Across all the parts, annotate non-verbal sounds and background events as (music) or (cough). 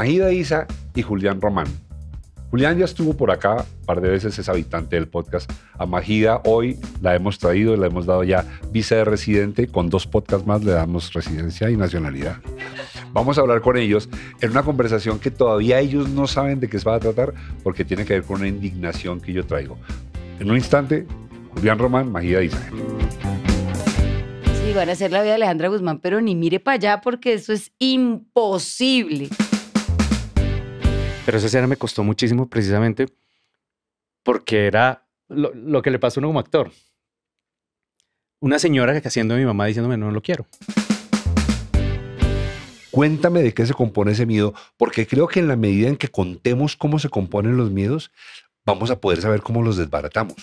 Magida Isa y Julián Román. Julián ya estuvo por acá un par de veces, es habitante del podcast. A Magida hoy la hemos traído, la hemos dado ya visa de residente. Con dos podcasts más le damos residencia y nacionalidad. Vamos a hablar con ellos en una conversación que todavía ellos no saben de qué se va a tratar porque tiene que ver con una indignación que yo traigo. En un instante, Julián Román, Magida Isa. Sí, van a hacer la vida de Alejandra Guzmán, pero ni mire para allá porque eso es imposible. Pero esa escena me costó muchísimo precisamente porque era lo, que le pasó a uno como actor. Una señora que haciendo a mi mamá diciéndome no, lo quiero. Cuéntame de qué se compone ese miedo, porque creo que en la medida en que contemos cómo se componen los miedos, vamos a poder saber cómo los desbaratamos.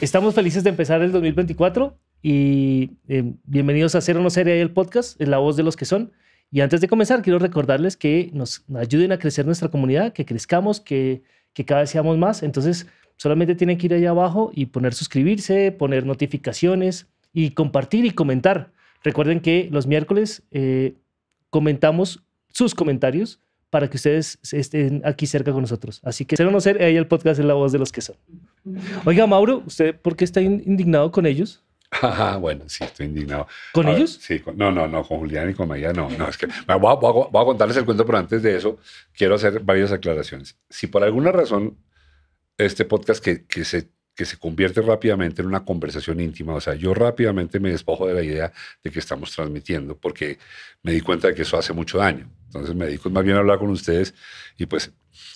Estamos felices de empezar el 2024 y eh, bienvenidos a hacer una serie y el podcast, en la voz de los que son. Y antes de comenzar, quiero recordarles que nos ayuden a crecer nuestra comunidad, que crezcamos, que, cada vez seamos más. Entonces, solamente tienen que ir allá abajo y poner suscribirse, poner notificaciones y compartir y comentar. Recuerden que los miércoles eh, comentamos sus comentarios para que ustedes estén aquí cerca con nosotros. Así que, ser o no ser, ahí el podcast es la voz de los que son. Oiga, Mauro, ¿usted por qué está indignado con ellos? bueno, sí, estoy indignado. ¿Con ellos? sí, con, no, no, no, con Julián y con Maya no. no es que, voy, a, contarles el cuento, pero antes de eso quiero hacer varias aclaraciones. Si por alguna razón este podcast que, que, se, que se convierte rápidamente en una conversación íntima, o sea, yo rápidamente me despojo de la idea de que estamos transmitiendo porque me di cuenta de que eso hace mucho daño. Entonces me dedico más bien a hablar con ustedes y pues,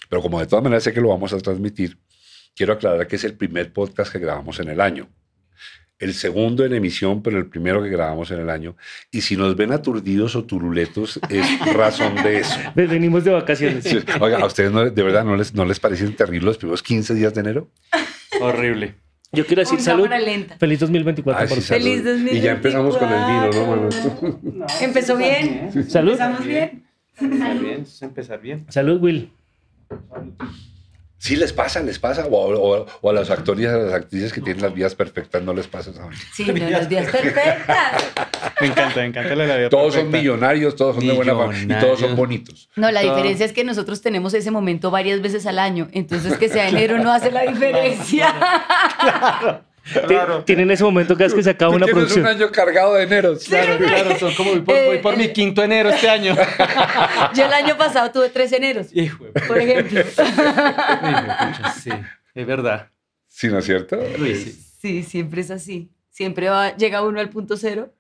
pero como de todas maneras sé que lo vamos a transmitir, quiero aclarar que es el primer podcast que grabamos en el año el segundo en emisión, pero el primero que grabamos en el año. Y si nos ven aturdidos o turuletos, es (laughs) razón de eso. Venimos de vacaciones. Oiga, ¿a ustedes de verdad no les, no les parecen terribles los primeros 15 días de enero? Horrible. Yo quiero decir salud. Feliz 2024. Feliz 2024. Y ya empezamos con el vino, ¿no? Empezó bien. Salud. Empezamos bien. bien, bien. Salud, Will. Salud. Sí les pasa, les pasa. O, a los actores a las actrices que tienen las vías perfectas no les pasa Sí, no, las vías perfectas. me encanta, me encanta la vida Todos son millonarios, todos son de buena familia y todos son bonitos. No, la diferencia es que nosotros tenemos ese momento varias veces al año. Entonces que sea enero no hace la (laughs) diferencia tiene Tienen ese momento que es que se acaba una producción. Es un año cargado de enero. claro, claro. Son como voy por, eh, mi eh. quinto enero este año. (laughs) Yo el año pasado tuve tres eneros. por ejemplo. (laughs) sí, es verdad. Sí, ¿no es cierto? Sí, siempre es así. Siempre va, llega uno al punto cero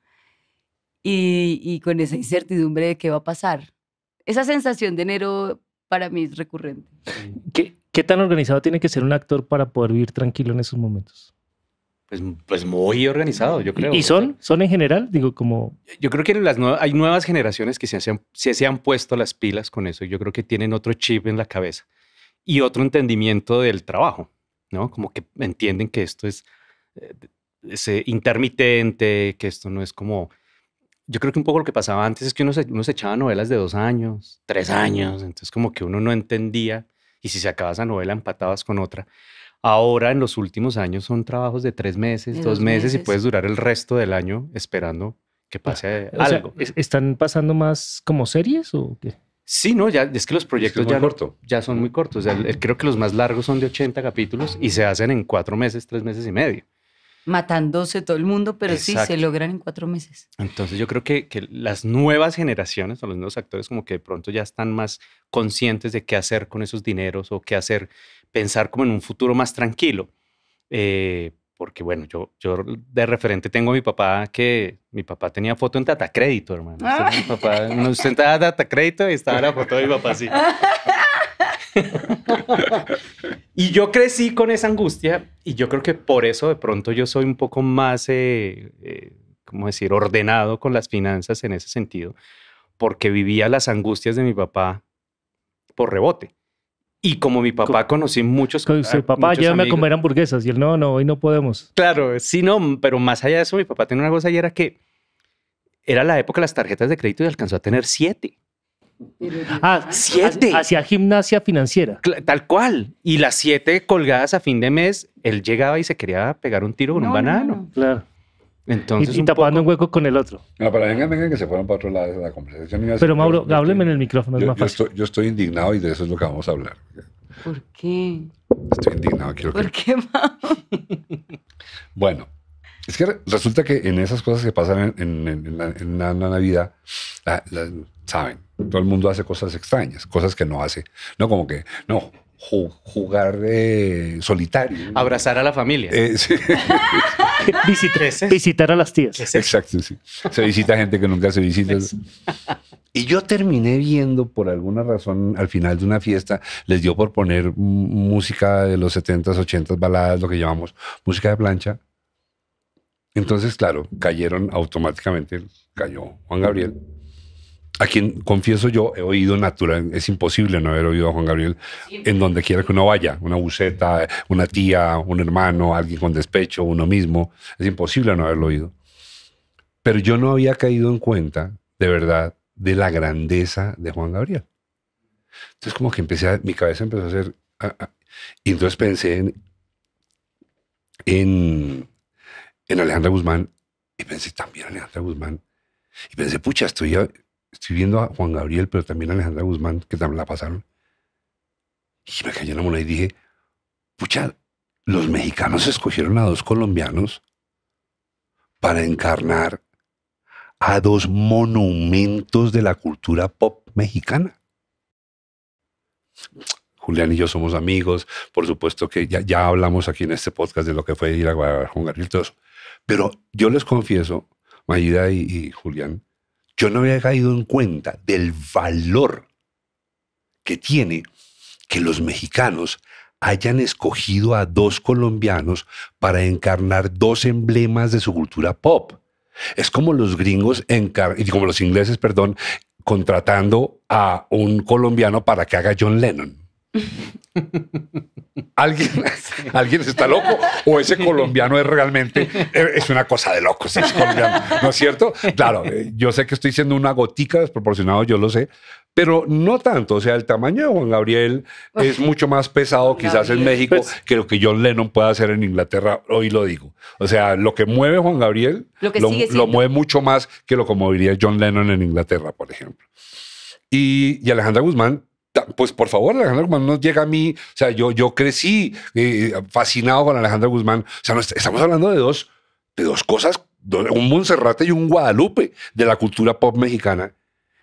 y, con esa incertidumbre de qué va a pasar. Esa sensación de enero para mí es recurrente. ¿Qué tan organizado tiene que ser un actor para poder vivir tranquilo en esos momentos? Pues, pues, muy organizado, yo creo. ¿Y son? ¿Son en general? Digo, como... Yo creo que hay nuevas generaciones que se, han, se, han puesto las pilas con eso. Yo creo que tienen otro chip en la cabeza y otro entendimiento del trabajo, ¿no? Como que entienden que esto es, eh, intermitente, que esto no es como yo creo que un poco lo que pasaba antes es que uno se, uno echaba novelas de dos años, tres años, entonces como que uno no entendía y si se acababa esa novela empatabas con otra. Ahora, en los últimos años, son trabajos de tres meses, dos, meses, y puedes durar el resto del año esperando que ah, pase algo. ¿Están pasando más como series o qué? Sí, no, ya es que los proyectos ya, ya son muy cortos. creo que los más largos son de 80 capítulos y se hacen en cuatro meses, tres meses y medio. Matándose todo el mundo, pero sí se logran en cuatro meses. Entonces, yo creo que, que las nuevas generaciones o los nuevos actores, como que de pronto ya están más conscientes de qué hacer con esos dineros o qué hacer pensar como en un futuro más tranquilo. Eh, porque bueno, yo, yo de referente tengo a mi papá que mi papá tenía foto en Tata Crédito, hermano. Mi ah. papá nos sentaba Tata Crédito y estaba la foto de mi papá así. (laughs) y yo crecí con esa angustia y yo creo que por eso de pronto yo soy un poco más, eh, eh, ¿cómo decir?, ordenado con las finanzas en ese sentido, porque vivía las angustias de mi papá por rebote. Y como mi papá conocí muchos. Con su ah, papá, llévame a comer hamburguesas. Y él, no, no, hoy no podemos. Claro, sí, no, pero más allá de eso, mi papá tiene una cosa y era que era la época de las tarjetas de crédito y alcanzó a tener siete. Ah, siete. Hacia gimnasia financiera. Tal cual. Y las siete colgadas a fin de mes, él llegaba y se quería pegar un tiro con un banano. Claro. Entonces, y, tapando un hueco con el otro. No, para vengan, vengan, que se fueron para otro lado de la conversación. Pero Mauro, hábleme en el micrófono, yo, es más fácil. Yo estoy, indignado y de eso es lo que vamos a hablar. ¿Por qué? Estoy indignado, quiero ¿Por qué, Mauro? bueno, es que resulta que en esas cosas que pasan en, la, Navidad, saben, todo el mundo hace cosas extrañas, cosas que no hace. No como que, no, jugar eh, solitario. Abrazar a la familia. Eh, (laughs) visitar, a las tías. Exacto, sí. Se visita gente que nunca se visita. Y yo terminé viendo, por alguna razón, al final de una fiesta, les dio por poner música de los 70s, 80s, baladas, lo que llamamos música de plancha. Entonces, claro, cayeron automáticamente, cayó Juan Gabriel, a quien confieso yo he oído natural, es imposible no haber oído a Juan Gabriel en donde quiera que uno vaya, una buceta, una tía, un hermano, alguien con despecho, uno mismo, es imposible no haberlo oído. Pero yo no había caído en cuenta, de verdad, de la grandeza de Juan Gabriel. Entonces como que empecé, mi cabeza empezó a hacer, y entonces pensé en, en, en Alejandra Guzmán, y pensé también Alejandra Guzmán, y pensé, pucha, estoy, estoy viendo a Juan Gabriel, pero también a Alejandra Guzmán, que también la pasaron. Y me cayó la moneda y dije, pucha, los mexicanos escogieron a dos colombianos para encarnar a dos monumentos de la cultura pop mexicana. Julián y yo somos amigos, por supuesto que ya, ya hablamos aquí en este podcast de lo que fue ir a Juan Gabriel, todo Pero yo les confieso, Mayida y Julián, yo no había caído en cuenta del valor que tiene que los mexicanos hayan escogido a dos colombianos para encarnar dos emblemas de su cultura pop. Es como los gringos, como los ingleses, perdón, contratando a un colombiano para que haga John Lennon. ¿Alguien, (laughs) ¿Alguien está loco? ¿O ese colombiano es realmente, eh, es una cosa de locos, ese colombiano, ¿no es cierto? Claro, eh, yo sé que estoy siendo una gotica desproporcionado, yo lo sé, pero no tanto. O sea, el tamaño de Juan Gabriel es mucho más pesado quizás en México pues que lo que John Lennon pueda hacer en Inglaterra, hoy lo digo. O sea, lo que mueve Juan Gabriel lo, mueve mucho más que lo que movería John Lennon en Inglaterra, por ejemplo. Y, y Alejandra Guzmán pues por favor, Alejandro Guzmán no llega a mí. O sea, yo, yo crecí eh, fascinado con Alejandro Guzmán. O sea, estamos hablando de dos, de dos cosas, un Monserrate y un Guadalupe de la cultura pop mexicana.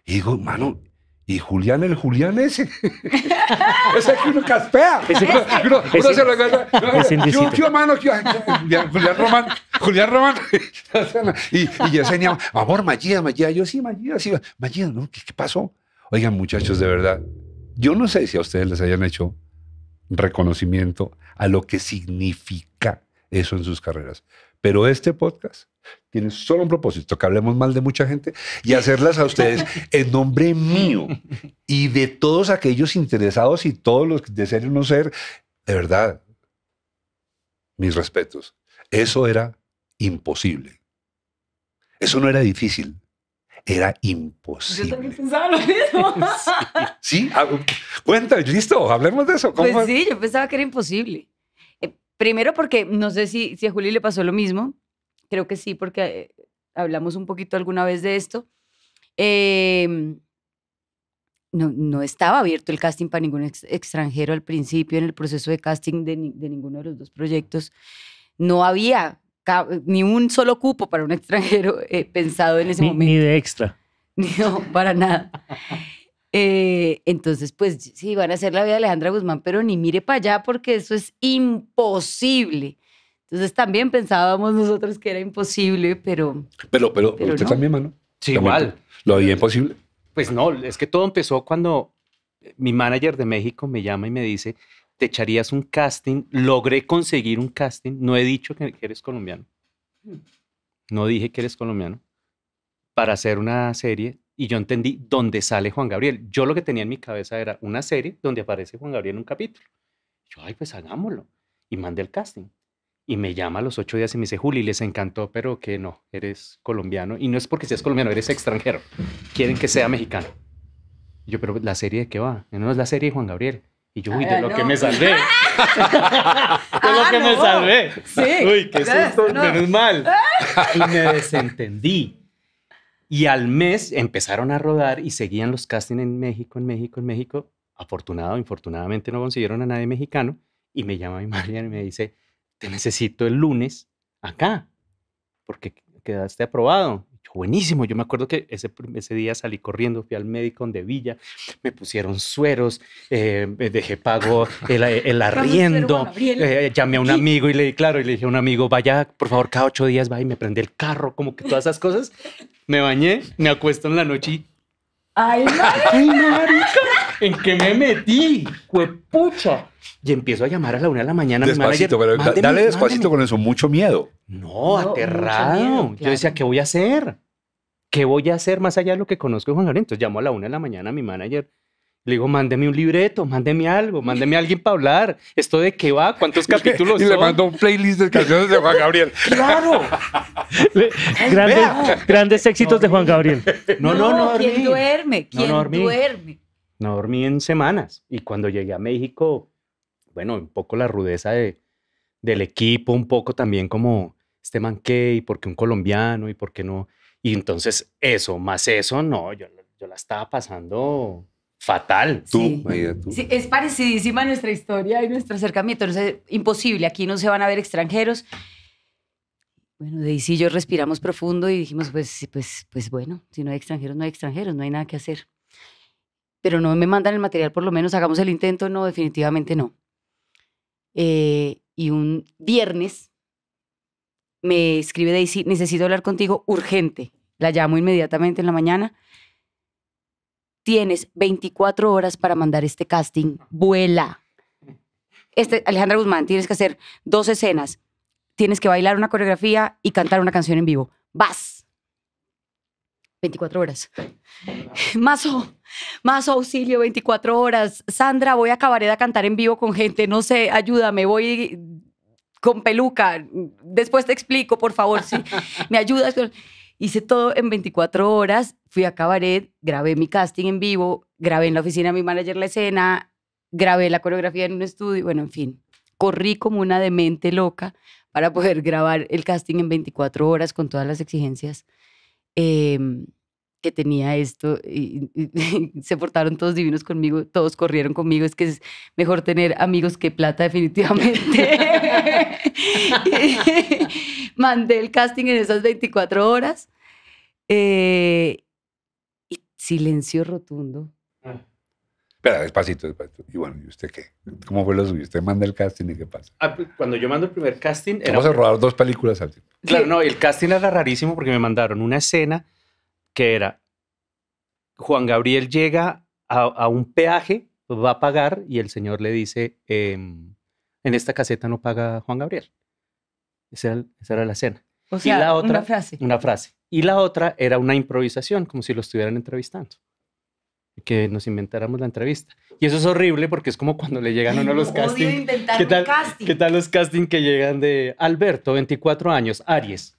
Y digo, mano, y Julián, el Julián ese. (laughs) ese que uno caspea. Ese, uno, se lo Yo, mano, Julián, Román. Julián Román. (laughs) y, y Yesenia, amor, Magía, Magía. Yo, sí, Magía, sí. ¿no? ¿Qué pasó? Oigan, muchachos, de verdad, yo no sé si a ustedes les hayan hecho reconocimiento a lo que significa eso en sus carreras. Pero este podcast tiene solo un propósito, que hablemos mal de mucha gente y hacerlas a ustedes en nombre mío y de todos aquellos interesados y todos los de ser no ser. De verdad, mis respetos. Eso era imposible. Eso no era difícil era imposible. Yo también pensaba lo mismo. (laughs) sí, ah, Cuenta listo, hablemos de eso. pues sí, yo pensaba que era imposible. Eh, primero porque no sé si, si a Juli le pasó lo mismo. Creo que sí, porque eh, hablamos un poquito alguna vez de esto. Em, no, no, estaba abierto el casting para ningún extranjero al principio en el proceso de casting de, de ninguno de los dos proyectos. No había ni un solo cupo para un extranjero eh, pensado en ese momento. Ni de extra. (laughs) No, para nada. Eh, entonces, pues sí, van a hacer la vida de Alejandra Guzmán, pero ni mire para allá porque eso es imposible. Entonces también pensábamos nosotros que era imposible, pero... Pero, pero, pero usted también, mano. Sí, igual. Lo había imposible. Pues no, es que todo empezó cuando mi manager de México me llama y me dice, te echarías un casting, logré conseguir un casting, no he dicho que eres colombiano, no dije que eres colombiano, para hacer una serie y yo entendí dónde sale Juan Gabriel. Yo lo que tenía en mi cabeza era una serie donde aparece Juan Gabriel en un capítulo. Yo, ay, pues hagámoslo. Y mandé el casting. Y me llama a los ocho días y me dice, Juli, les encantó, pero que no, eres colombiano. Y no es porque seas colombiano, eres extranjero. Quieren que sea mexicano. yo, pero ¿la serie de qué va? No, es la serie de Juan Gabriel. Y yo, ah, uy, de eh, lo que me salvé. (laughs) de lo ah, que me salvé. (laughs) Uy, qué susto, menos mal. (laughs) y me desentendí. Y al mes empezaron a rodar y seguían los castings en México, en México, en México. Afortunado, infortunadamente no consiguieron a nadie mexicano. Y me llama mi Marian y me dice, te necesito el lunes acá, porque quedaste aprobado buenísimo, yo me acuerdo que ese, ese día salí corriendo, fui al médico de Villa, me pusieron sueros, eh, me dejé pago el, eh, (laughs) arriendo, eh, llamé a un amigo y le, claro, y le dije a un amigo, vaya, por favor, cada ocho días va y me prende el carro, como que todas esas cosas. Me bañé, me acuesto en la noche y ¡Ay, marica! ¿En qué me metí? ¡Cuepucha! Y empiezo a llamar a la una de la mañana. a mi manager, dale despacito con eso. Mucho miedo. No, aterrado. Yo decía, ¿qué voy a hacer? ¿Qué voy a hacer más allá de lo que conozco Juan Lorenzo? Entonces llamo a la una de la mañana a mi manager le digo, mándeme un libreto, mándeme algo, mándeme a alguien para hablar. ¿Esto de qué va? ¿Cuántos (laughs) capítulos y son? le mandó un playlist de canciones de Juan Gabriel. (laughs) ¡Claro! grandes, grandes éxitos de Juan Gabriel. No, no, no. ¿Quién duerme? ¿Quién duerme? No dormí en semanas. Y cuando llegué a México, bueno, un poco la rudeza de, del equipo, un poco también como este man qué, y por qué un colombiano, y por qué no. Y entonces eso, más eso, no, yo, yo la estaba pasando fatal. Tú, sí. es parecidísima nuestra historia y nuestro acercamiento. No imposible, aquí no se van a ver extranjeros. Bueno, de y yo respiramos profundo y dijimos, pues, pues, pues bueno, si no hay extranjeros, no hay extranjeros, no hay nada que hacer. Pero no me mandan el material, por lo menos hagamos el intento, no, definitivamente no. Eh, y un viernes me escribe Daisy, necesito hablar contigo urgente. La llamo inmediatamente en la mañana tienes 24 horas para mandar este casting, vuela. Este, Alejandra Guzmán, tienes que hacer dos escenas, tienes que bailar una coreografía y cantar una canción en vivo. Vas. 24 horas. Mazo, (laughs) mazo auxilio, 24 horas. Sandra, voy a cabaret a cantar en vivo con gente, no sé, ayúdame, voy con peluca. Después te explico, por favor, ¿sí? (laughs) me ayudas. Hice todo en 24 horas, fui a cabaret, grabé mi casting en vivo, grabé en la oficina de mi manager la escena, grabé la coreografía en un estudio, bueno, en fin. Corrí como una demente loca para poder (laughs) grabar el casting en 24 horas con todas las exigencias. Eh, que tenía esto y, se portaron todos divinos conmigo, todos corrieron conmigo, es que es mejor tener amigos que plata definitivamente. (laughs) Mandé el casting en esas 24 horas eh, y silencio rotundo. Ah. Espera, despacito, despacito. Y bueno, ¿y usted qué? ¿Cómo fue lo suyo? ¿Usted manda el casting y qué pasa? Ah, pues, cuando yo mando el primer casting... Vamos a rodar dos películas al tiempo. Claro, no, el casting era rarísimo porque me mandaron una escena que era, Juan Gabriel llega a, un peaje, va a pagar y el señor le dice, em, en esta caseta no paga Juan Gabriel. Esa era, la escena. O sea, la otra, una frase. Y la otra era una improvisación, como si lo estuvieran entrevistando que nos inventáramos la entrevista. Y eso es horrible porque es como cuando le llegan a uno los (laughs) castings. ¿Qué tal, casting. ¿Qué tal los castings que llegan de Alberto, 24 años, Aries?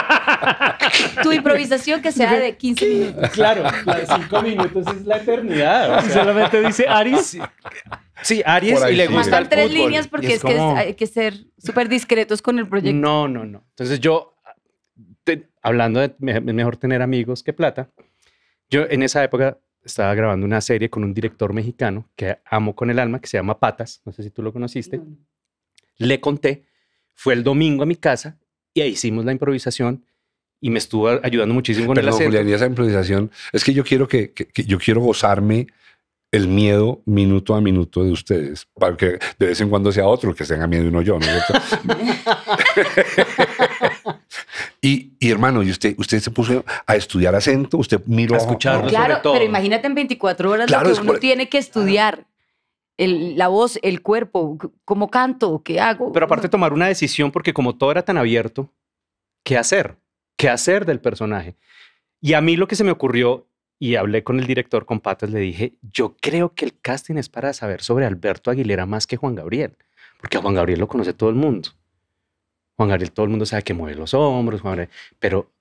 (laughs) tu improvisación que sea de 15 minutos. Claro, 5 minutos es la eternidad. O Solamente dice Aries. Sí, Aries y le sí. gusta. tres líneas porque es, que hay que ser súper discretos con el proyecto. No, no, no. Entonces yo, hablando de mejor tener amigos que plata, yo en esa época estaba grabando una serie con un director mexicano que amo con el alma, que se llama Patas, no sé si tú lo conociste. Le conté, fue el domingo a mi casa y hicimos la improvisación y me estuvo ayudando muchísimo con el esa improvisación es que yo quiero que, yo quiero gozarme el miedo minuto a minuto de ustedes, para que de vez en cuando sea otro que tenga miedo y no yo, (laughs) y, hermano, y usted, usted se puso a estudiar acento, usted miró a escuchar. Claro, pero imagínate en 24 horas lo que uno tiene que estudiar la voz, el cuerpo, cómo canto, qué hago. Pero aparte tomar una decisión porque como todo era tan abierto, ¿qué hacer? ¿Qué hacer del personaje? Y a mí lo que se me ocurrió, y hablé con el director, con Patas, le dije, yo creo que el casting es para saber sobre Alberto Aguilera más que Juan Gabriel, porque a Juan Gabriel lo conoce todo el mundo. Juan Gabriel, todo el mundo sabe que mueve los hombros, Juan pero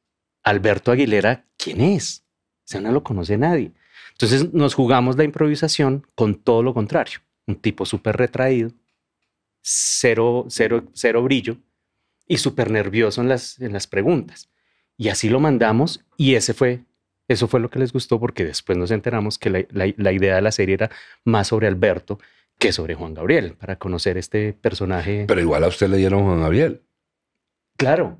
Alberto Aguilera, ¿quién es? O sea, no lo conoce nadie. Entonces nos jugamos la improvisación con todo lo contrario un tipo súper retraído, cero, cero, cero brillo y súper nervioso en las, en las preguntas. Y así lo mandamos y ese fue, eso fue lo que les gustó porque después nos enteramos que la, idea de la serie era más sobre Alberto que sobre Juan Gabriel, para conocer este personaje. Pero igual a usted le dieron Juan Gabriel. Claro.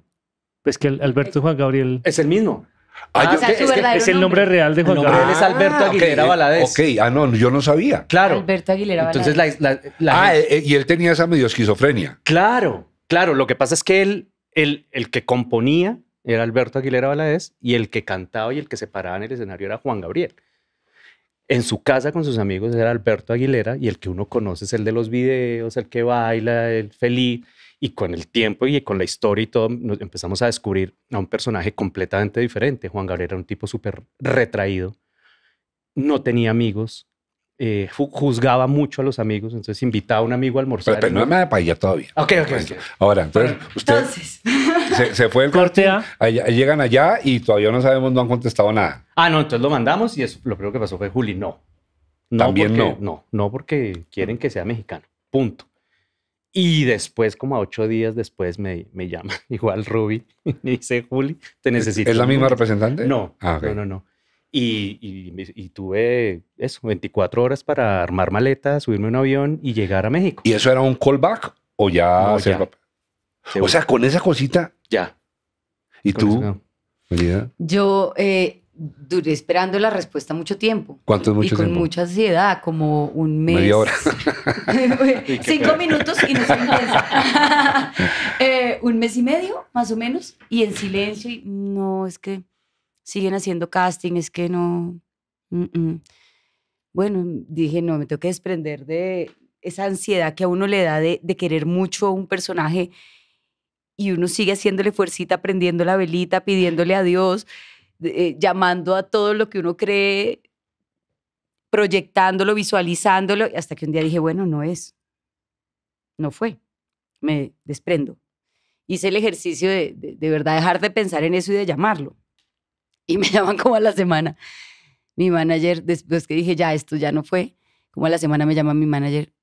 Pues que Alberto Juan Gabriel. Es el mismo. Ah, ah, es, el nombre real de Juan Gabriel. es Alberto ah, Aguilera okay, eh, Ok, ah, no, yo no sabía. Claro. Alberto Aguilera Entonces, Valadez. ah, eh, y él tenía esa medio esquizofrenia. Claro, claro. Lo que pasa es que él, el, el que componía era Alberto Aguilera Valadez y el que cantaba y el que se paraba en el escenario era Juan Gabriel. En su casa con sus amigos era Alberto Aguilera y el que uno conoce es el de los videos, el que baila, el feliz y con el tiempo y con la historia y todo, nos empezamos a descubrir a un personaje completamente diferente. Juan Gabriel era un tipo súper retraído, no tenía amigos, eh, juzgaba mucho a los amigos, entonces invitaba a un amigo a almorzar. Pero, no, me da para allá todavía. Ok, ok. Ahora, entonces, (laughs) Se, fue el corte llegan allá y todavía no sabemos, no han contestado nada. Ah, no, entonces lo mandamos y eso, lo primero que pasó fue Juli, no. no También no. No, no porque quieren que sea mexicano. Punto. Y después, como a ocho días después, me, me llama (laughs) igual Ruby (laughs) me dice, Juli, te necesito. ¿Es la misma representante? No, ah, no, no, no. Y, y, tuve eso, 24 horas para armar maletas, subirme un avión y llegar a México. ¿Y eso era un callback o ya? O sea, con esa cosita. Ya. ¿Y tú? Yo eh, duré esperando la respuesta mucho tiempo. ¿Cuánto es mucho y con mucha ansiedad, como un mes. (laughs) Cinco (laughs) minutos y no sé (laughs) eh, un mes y medio, más o menos, y en silencio. Y, no, es que siguen haciendo casting, es que no. Bueno, dije, no, me tengo que desprender de esa ansiedad que a uno le da de, querer mucho a un personaje y uno sigue haciéndole fuercita, prendiendo la velita, pidiéndole a Dios eh, llamando a todo lo que uno cree, proyectándolo, visualizándolo, hasta que un día dije, bueno, no es, no fue, me desprendo. Hice el ejercicio de, de, de verdad dejar de pensar en eso y de llamarlo. Y me (laughs) llaman como a la semana. Mi manager, después que dije, ya, esto ya no fue, como a la semana me llama mi manager,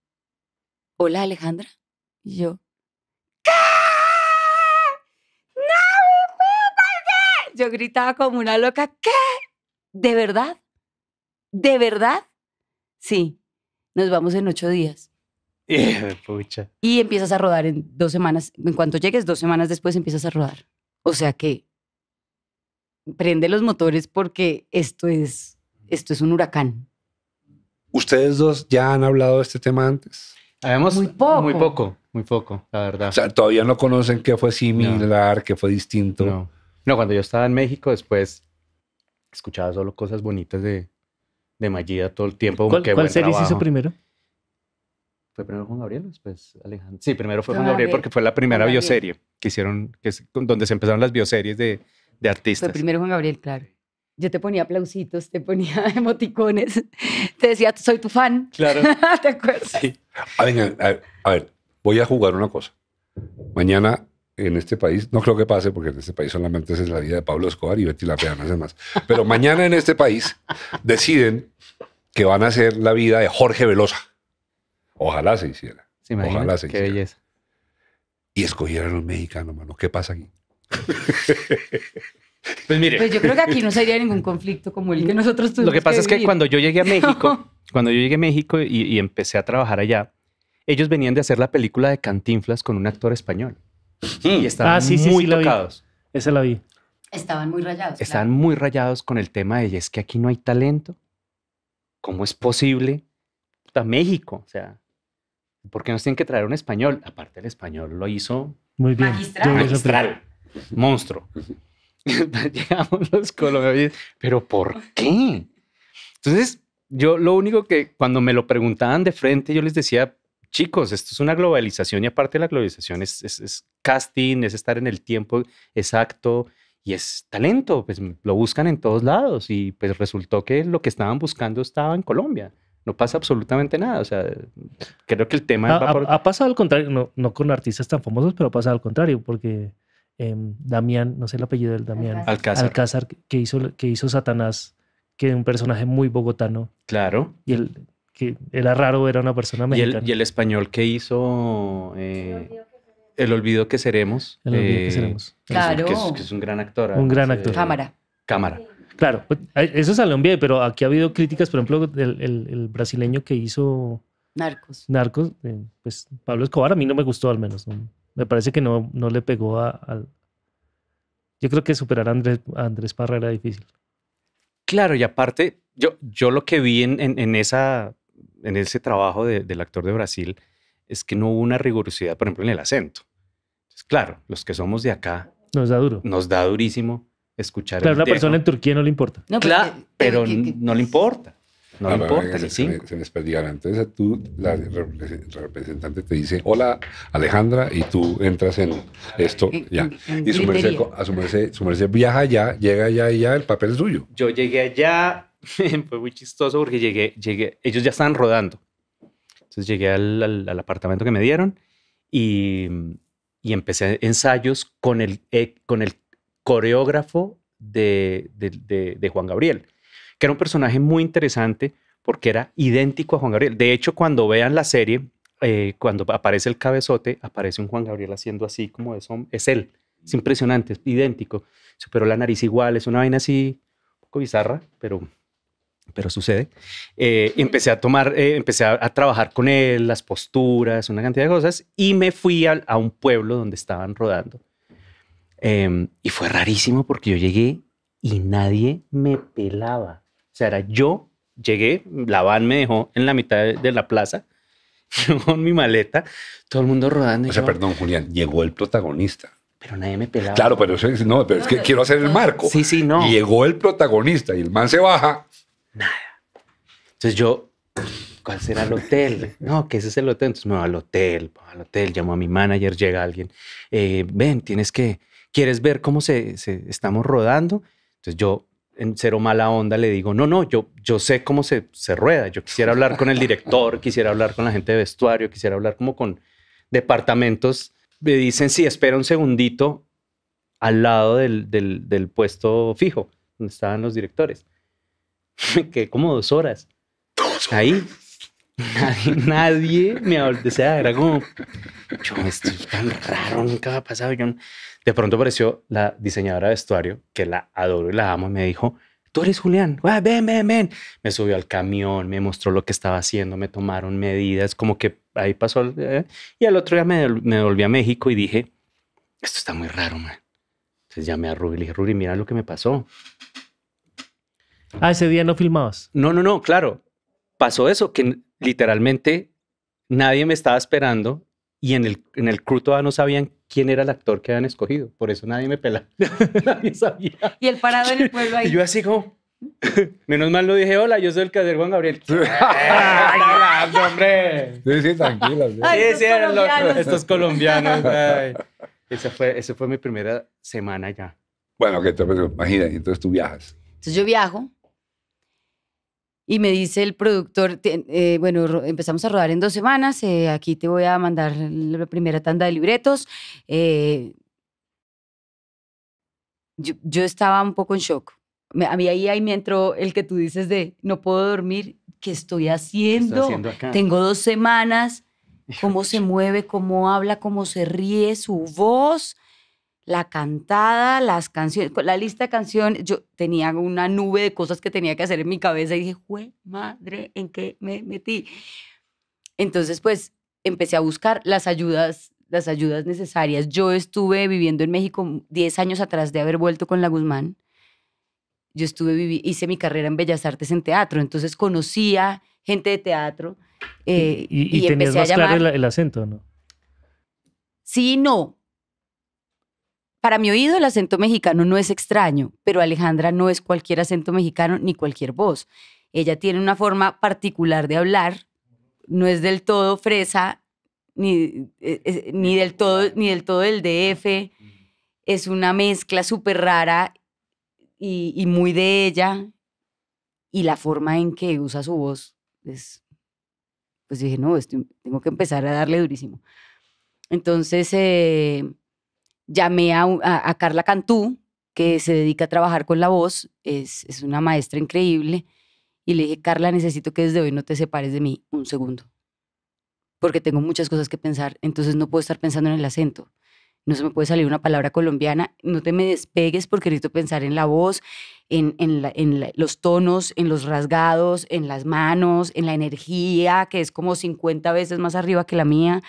hola Alejandra. Y yo, Yo gritaba como una loca, ¿qué? ¿De verdad? ¿De verdad? Sí, nos vamos en ocho días. (laughs) Pucha. Y empiezas a rodar en dos semanas. En cuanto llegues, dos semanas después empiezas a rodar. O sea que prende los motores porque esto es, esto es un huracán. ¿Ustedes dos ya han hablado de este tema antes? muy poco. Muy poco, muy poco, la verdad. O sea, todavía no conocen qué fue similar, qué fue distinto. No. No, cuando yo estaba en México, después escuchaba solo cosas bonitas de, de Mayida todo el tiempo. ¿Cuál, serie se hizo primero? ¿Fue primero Juan Gabriel después Alejandro? Sí, primero fue ah, Juan Gabriel porque fue la primera bioserie que hicieron, que es, donde se empezaron las bioseries de, artistas. Fue primero Juan Gabriel, claro. Yo te ponía aplausitos, te ponía (laughs) emoticones, te decía, soy tu fan. Claro. (laughs) ¿Te acuerdas? Sí. Ah, a ver, voy a jugar una cosa. Mañana en este país, no creo que pase porque en este país solamente es la vida de Pablo Escobar y Betty la no sé más. Pero mañana en este país deciden que van a hacer la vida de Jorge Velosa. Ojalá se hiciera. Ojalá se qué belleza. Y escogieran un los mexicanos, mano. ¿Qué pasa aquí? (laughs) Pues mire. Pues yo creo que aquí no sería ningún conflicto como el que nosotros tuvimos. Lo que pasa es que cuando yo llegué a (laughs) México, cuando yo llegué a México y empecé a trabajar allá, ellos venían de hacer la película de Cantinflas con un actor español. Mm. y estaban ah, muy tocados. la vi. Estaban muy rayados. Estaban muy rayados con el tema de, es que aquí no hay talento. ¿Cómo es posible? Está México, o sea, ¿por qué nos tienen que traer un español? Aparte el español lo hizo... Muy bien. Magistral. Monstruo. (laughs) Llegamos los colombianos, pero ¿por qué? Entonces, yo lo único que cuando me lo preguntaban de frente, yo les decía, chicos, esto es una globalización y aparte de la globalización es, casting, es estar en el tiempo exacto y es talento, pues lo buscan en todos lados y pues resultó que lo que estaban buscando estaba en Colombia. No pasa absolutamente nada, o sea, creo que el tema... Ha, pasado al contrario, no, no, con artistas tan famosos, pero ha pasado al contrario, porque em, Damián, no sé el apellido del Damián, Alcázar, Alcázar que, hizo, que hizo Satanás, que es un personaje muy bogotano. Claro. Y él que era raro ver a una persona mexicana. ¿Y el, español que hizo eh, El olvido que seremos? El olvido que eh, seremos. Claro. Que es, un gran actor. Un gran actor. Eh, Cámara. Cámara. Claro, pues, eso es bien, pero aquí ha habido críticas, por ejemplo, el, brasileño que hizo Narcos. Narcos, pues Pablo Escobar a mí no me gustó al menos. me parece que no, no le pegó a, Yo creo que superar a Andrés, Andrés Parra era difícil. Claro, y aparte, yo, yo lo que vi en, en esa en ese trabajo del actor de Brasil es que no hubo una rigurosidad, por ejemplo, en el acento. Entonces, claro, los que somos de acá. Nos da duro. Nos da durísimo escuchar. Claro, una persona en Turquía no le importa. No, pues, claro, eh, eh, pero no le pues, importa. No le ah, importa. se, se, Entonces tú, la, representante te dice, hola Alejandra, y tú entras en esto. ya. y su merced, viaja allá, llega allá y ya el papel es suyo. Yo llegué allá, (laughs) fue muy chistoso porque llegué, llegué, ellos ya estaban rodando. Entonces llegué al, apartamento que me dieron y, y empecé ensayos con el, eh, con el coreógrafo de, de, Juan Gabriel, que era un personaje muy interesante porque era idéntico a Juan Gabriel. De hecho, cuando vean la serie, eh, cuando aparece el cabezote, aparece un Juan Gabriel haciendo así como es, es él. Es impresionante, es idéntico. superó la nariz igual, es una vaina así, un poco bizarra, pero pero sucede. Eh, empecé a tomar, eh, empecé a, trabajar con él, las posturas, una cantidad de cosas, y me fui a, a un pueblo donde estaban rodando. Em, y fue rarísimo porque yo llegué y nadie me pelaba. O sea, era yo llegué, la van me dejó en la mitad de, la plaza (laughs) con mi maleta, todo el mundo rodando. O sea, perdón, Julián, llegó el protagonista pero nadie me pelaba. Claro, pero no, pero es que quiero hacer el marco. Sí, sí, no. Llegó el protagonista y el man se baja nada. Entonces yo, ¿cuál será el hotel? No, que ese es el hotel. Entonces me voy al hotel, voy al hotel, llamo a mi manager, llega alguien. Eh, ven, tienes que, ¿quieres ver cómo se, estamos rodando? Entonces yo en cero mala onda le digo, no, no, yo, yo sé cómo se, se rueda. Yo quisiera hablar con el director, quisiera hablar con la gente de vestuario, quisiera hablar como con departamentos. Me dicen, sí, espera un segundito al lado del, del puesto fijo donde estaban los directores. (laughs) que como dos horas. Ahí. Nadie, (laughs) nadie me volteaba era como, yo, estoy tan raro, nunca me ha pasado. de pronto apareció la diseñadora de vestuario, que la adoro y la amo, y me dijo, tú eres Julián, ah, ven, ven, ven. Me subió al camión, me mostró lo que estaba haciendo, me tomaron medidas, como que ahí pasó. Eh, y al otro día me, me, volví a México y dije, esto está muy raro, man. Entonces llamé a Rubí y le dije, Rubí, mira lo que me pasó. Ah, ese día no filmabas. No, no, no, claro. Pasó eso, que literalmente nadie me estaba esperando y en el, en el crew todavía no sabían quién era el actor que habían escogido. Por eso nadie me pelaba. (laughs) nadie sabía. Y el parado en el pueblo ahí. Y yo así como... (laughs) Menos mal no dije, hola, yo soy el Cader Juan Gabriel. (laughs) ¡Ay, hola, hombre! Sí, sí, tranquilo. Sí, ay, sí, estos colombianos. Estos colombianos Esa, fue, fue mi primera semana ya. Bueno, que lo te Y entonces tú viajas. Entonces yo viajo y me dice el productor, eh, bueno, empezamos a rodar en dos semanas, eh, aquí te voy a mandar la primera tanda de libretos. Eh, yo, estaba un poco en shock. A mí ahí, ahí me entró el que tú dices de, no puedo dormir, ¿qué estoy haciendo? Tengo dos semanas, cómo se mueve, cómo habla, cómo se ríe, su voz la cantada, las canciones, la lista de canciones. Yo tenía una nube de cosas que tenía que hacer en mi cabeza y dije, jue madre, ¿en qué me metí? Entonces, pues empecé a buscar las ayudas, las ayudas necesarias. Yo estuve viviendo en México 10 años atrás de haber vuelto con la Guzmán. Yo estuve, hice mi carrera en Bellas Artes en teatro, entonces conocía gente de teatro. y, eh, y, y más claro el, el acento, ¿no? Sí, no, para mi oído el acento mexicano no es extraño, pero Alejandra no es cualquier acento mexicano ni cualquier voz. Ella tiene una forma particular de hablar, no es del todo fresa, ni, eh, eh, ni del, todo, ni del todo el DF. Es una mezcla súper rara y, muy de ella. Y la forma en que usa su voz es pues dije, no, tengo que empezar a darle durísimo. Entonces, eh, llamé a, Carla Cantú, que se dedica a trabajar con la voz, es, una maestra increíble, y le dije, Carla, necesito que desde hoy no te separes de mí un segundo, porque tengo muchas cosas que pensar, entonces no puedo estar pensando en el acento no se me puede salir una palabra colombiana, no te me despegues porque necesito pensar en la voz, en, en, en los tonos, en los rasgados, en las manos, en la energía, que es como 50 veces más arriba que la mía.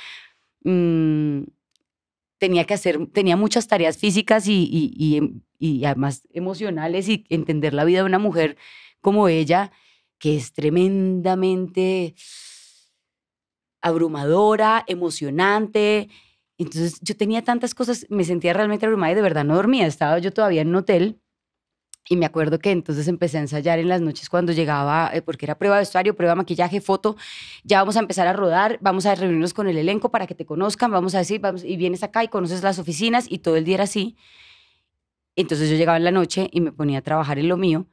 Mm, tenía que hacer, tenía muchas tareas físicas y, y, y, em, y además emocionales y entender la vida de una mujer como ella, que es tremendamente abrumadora, emocionante. Entonces yo tenía tantas cosas, me sentía realmente abrumada y de verdad no dormía. Estaba yo todavía en un hotel y me acuerdo que entonces empecé a ensayar en las noches cuando llegaba, eh, porque era prueba de vestuario, prueba de maquillaje, foto. Ya vamos a empezar a rodar, vamos a reunirnos con el elenco para que te conozcan, vamos a decir, y vienes acá y conoces las oficinas y todo el día era así. Entonces yo llegaba en la noche y me ponía a trabajar en lo mío.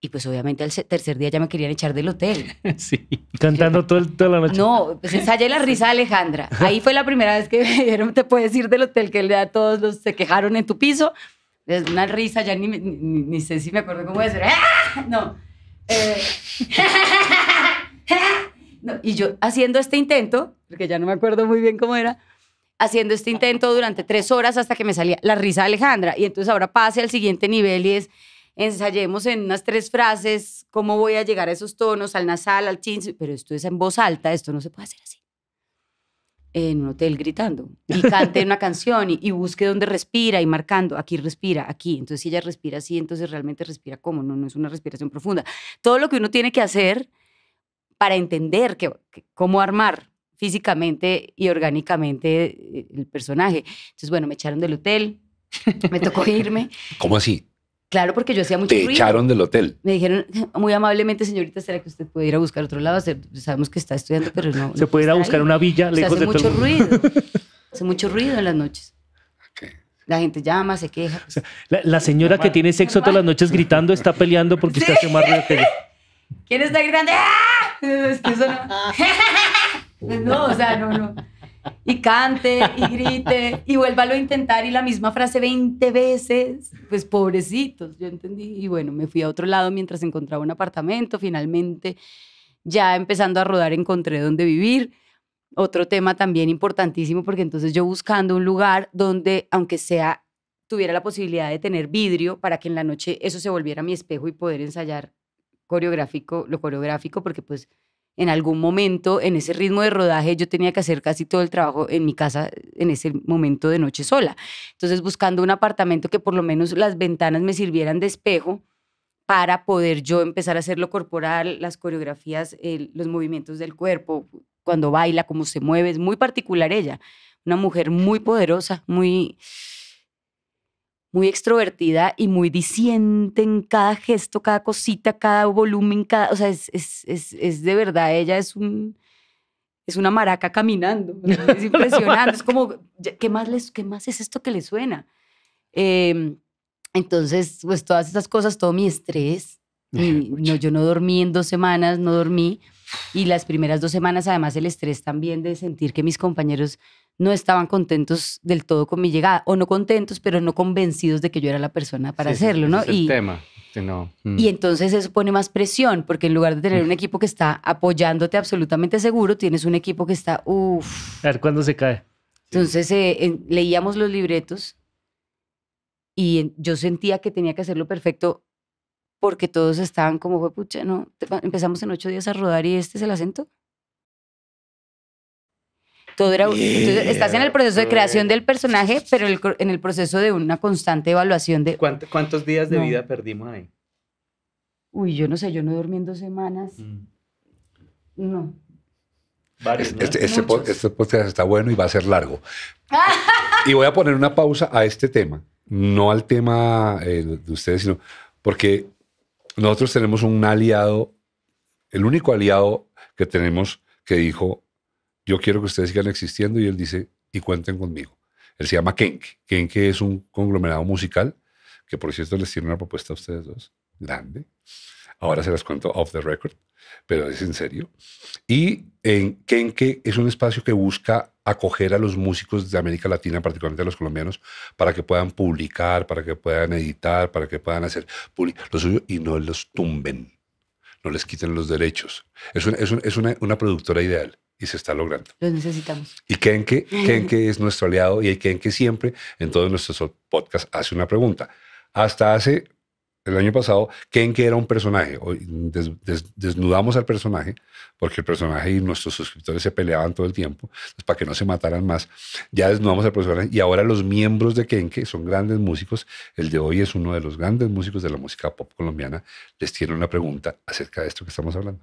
Y pues obviamente al tercer día ya me querían echar del hotel. (laughs) Sí. Cantando todo toda la noche. No, pues, ensayé la risa de Alejandra. Ahí fue la primera vez que me dijeron, te puedes ir del hotel que le todos los, se quejaron en tu piso. Es una risa, ya ni, sé si me acuerdo cómo decir. ¡Ah! Eh, (laughs) no. Y yo haciendo este intento, porque ya no me acuerdo muy bien cómo era, haciendo este intento durante tres horas hasta que me salía la risa de Alejandra. Y entonces ahora pase al siguiente nivel y es ensayemos en unas tres frases cómo voy a llegar a esos tonos, al nasal, al chin, pero esto es en voz alta, esto no se puede hacer así en un hotel gritando y cante una (laughs) canción y, busque dónde respira y marcando, aquí respira, aquí. Entonces, si ella respira así, entonces realmente respira como, no, no es una respiración profunda. Todo lo que uno tiene que hacer para entender cómo armar físicamente y orgánicamente eh, el personaje. Entonces, bueno, me echaron del hotel, me tocó irme. (laughs) ¿Cómo así? Claro, porque yo hacía mucho Te echaron del hotel. Me dijeron (laughs) muy amablemente, señorita, ¿será que usted puede ir a buscar otro lado? Sabemos que está estudiando, pero no. Se puede ir a buscar una villa lejos hace mucho ruido. (laughs) hace mucho ruido en las noches. La gente llama, se queja. la, señora que tiene sexo todas las noches gritando está peleando porque está más ruido ¿Quién está gritando? ¡Ah! Es que eso no, (laughs) o sea, no, no y cante y grite y vuélvalo a intentar y la misma frase 20 veces, pues pobrecitos, yo entendí. Y bueno, me fui a otro lado mientras encontraba un apartamento, finalmente ya empezando a rodar encontré dónde vivir. Otro tema también importantísimo, porque entonces yo buscando un lugar donde, aunque sea, tuviera la posibilidad de tener vidrio para que en la noche eso se volviera mi espejo y poder ensayar coreográfico, lo coreográfico, porque pues en algún momento, en ese ritmo de rodaje, yo tenía que hacer casi todo el trabajo en mi casa en ese momento de noche sola. Entonces, buscando un apartamento que por lo menos las ventanas me sirvieran de espejo para poder yo empezar a hacer lo corporal, las coreografías, los movimientos del cuerpo, cuando baila, cómo se mueve, es muy particular ella, una mujer muy poderosa, muy muy extrovertida y muy disiente en cada gesto, cada cosita, cada volumen, cada, o sea, es, de verdad, ella es un, es una maraca caminando, (laughs) es impresionante, es como, ¿qué más, les, ¿qué más es esto que le suena? Em, entonces, pues todas estas cosas, todo mi estrés, no, yo no dormí en dos semanas, no dormí, y las primeras dos semanas además el estrés también de sentir que mis compañeros no estaban contentos del todo con mi llegada, o no contentos, pero no convencidos de que yo era la persona para hacerlo, ¿no? y, el tema. Mm. Y entonces eso pone más presión, porque en lugar de tener un mm. equipo que está apoyándote absolutamente seguro, tienes un equipo que está, uff. A ver, ¿cuándo se cae? Entonces eh, leíamos los libretos y yo sentía que tenía que hacerlo perfecto porque todos estaban como, pucha, no, empezamos en ocho días a rodar y este es el acento. Todo era, entonces estás en el proceso de creación del personaje, pero en el proceso de una constante evaluación de... ¿Cuántos días de vida perdimos ahí? Uy, yo no sé, yo no dormí en dos semanas. Mm. No. Varios, este, este, este, podcast está bueno y va a ser largo. (laughs) y voy a poner una pausa a este tema, no al tema eh, de ustedes, sino porque nosotros tenemos un aliado, el único aliado que tenemos que dijo yo quiero que ustedes sigan existiendo y él dice, y cuenten conmigo. Él se llama Kenk. Kenk es un conglomerado musical que, por cierto, les tiene una propuesta a ustedes dos, grande. Ahora se las cuento off the record, pero es en serio. Y en Kenke es un espacio que busca acoger a los músicos de América Latina, particularmente a los colombianos, para que puedan publicar, para que puedan editar, para que puedan hacer lo suyo y no los tumben, no les quiten los derechos. Es, una productora ideal y se está logrando. Los necesitamos. Y Kenke, Kenke es nuestro aliado y Kenke siempre en todos nuestros podcasts hace una pregunta. Hasta hace el año pasado, Kenke era un personaje. Hoy desnudamos al personaje porque el personaje y nuestros suscriptores se peleaban todo el tiempo pues, para que no se mataran más. Ya desnudamos al personaje y ahora los miembros de Kenke son grandes músicos. El de hoy es uno de los grandes músicos de la música pop colombiana. Les tiene una pregunta acerca de esto que estamos hablando.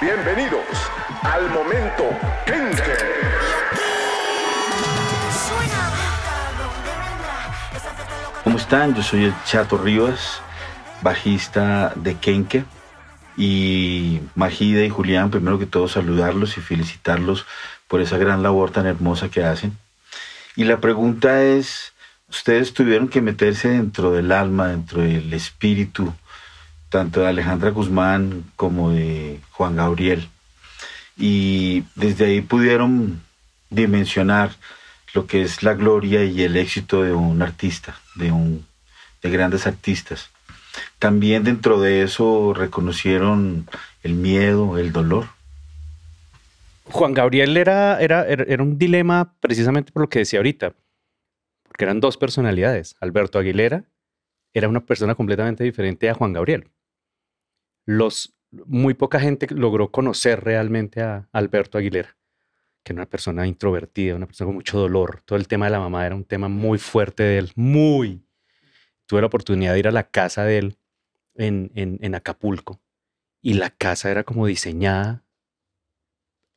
Bienvenidos al momento Kenke! ¿Cómo están? Yo soy el Chato Rivas, bajista de Kenke. Y Majida y Julián, primero que todo saludarlos y felicitarlos por esa gran labor tan hermosa que hacen. Y la pregunta es, ustedes tuvieron que meterse dentro del alma, dentro del espíritu, tanto de Alejandra Guzmán como de Juan Gabriel. Y desde ahí pudieron dimensionar lo que es la gloria y el éxito de un artista, de, un, de grandes artistas. También dentro de eso reconocieron el miedo, el dolor. Juan Gabriel era, era, era un dilema precisamente por lo que decía ahorita, porque eran dos personalidades. Alberto Aguilera era una persona completamente diferente a Juan Gabriel los, muy poca gente logró conocer realmente a Alberto Aguilera, que era una persona introvertida, una persona con mucho dolor. Todo el tema de la mamá era un tema muy fuerte de él, muy. Tuve la oportunidad de ir a la casa de él en, en, Acapulco y la casa era como diseñada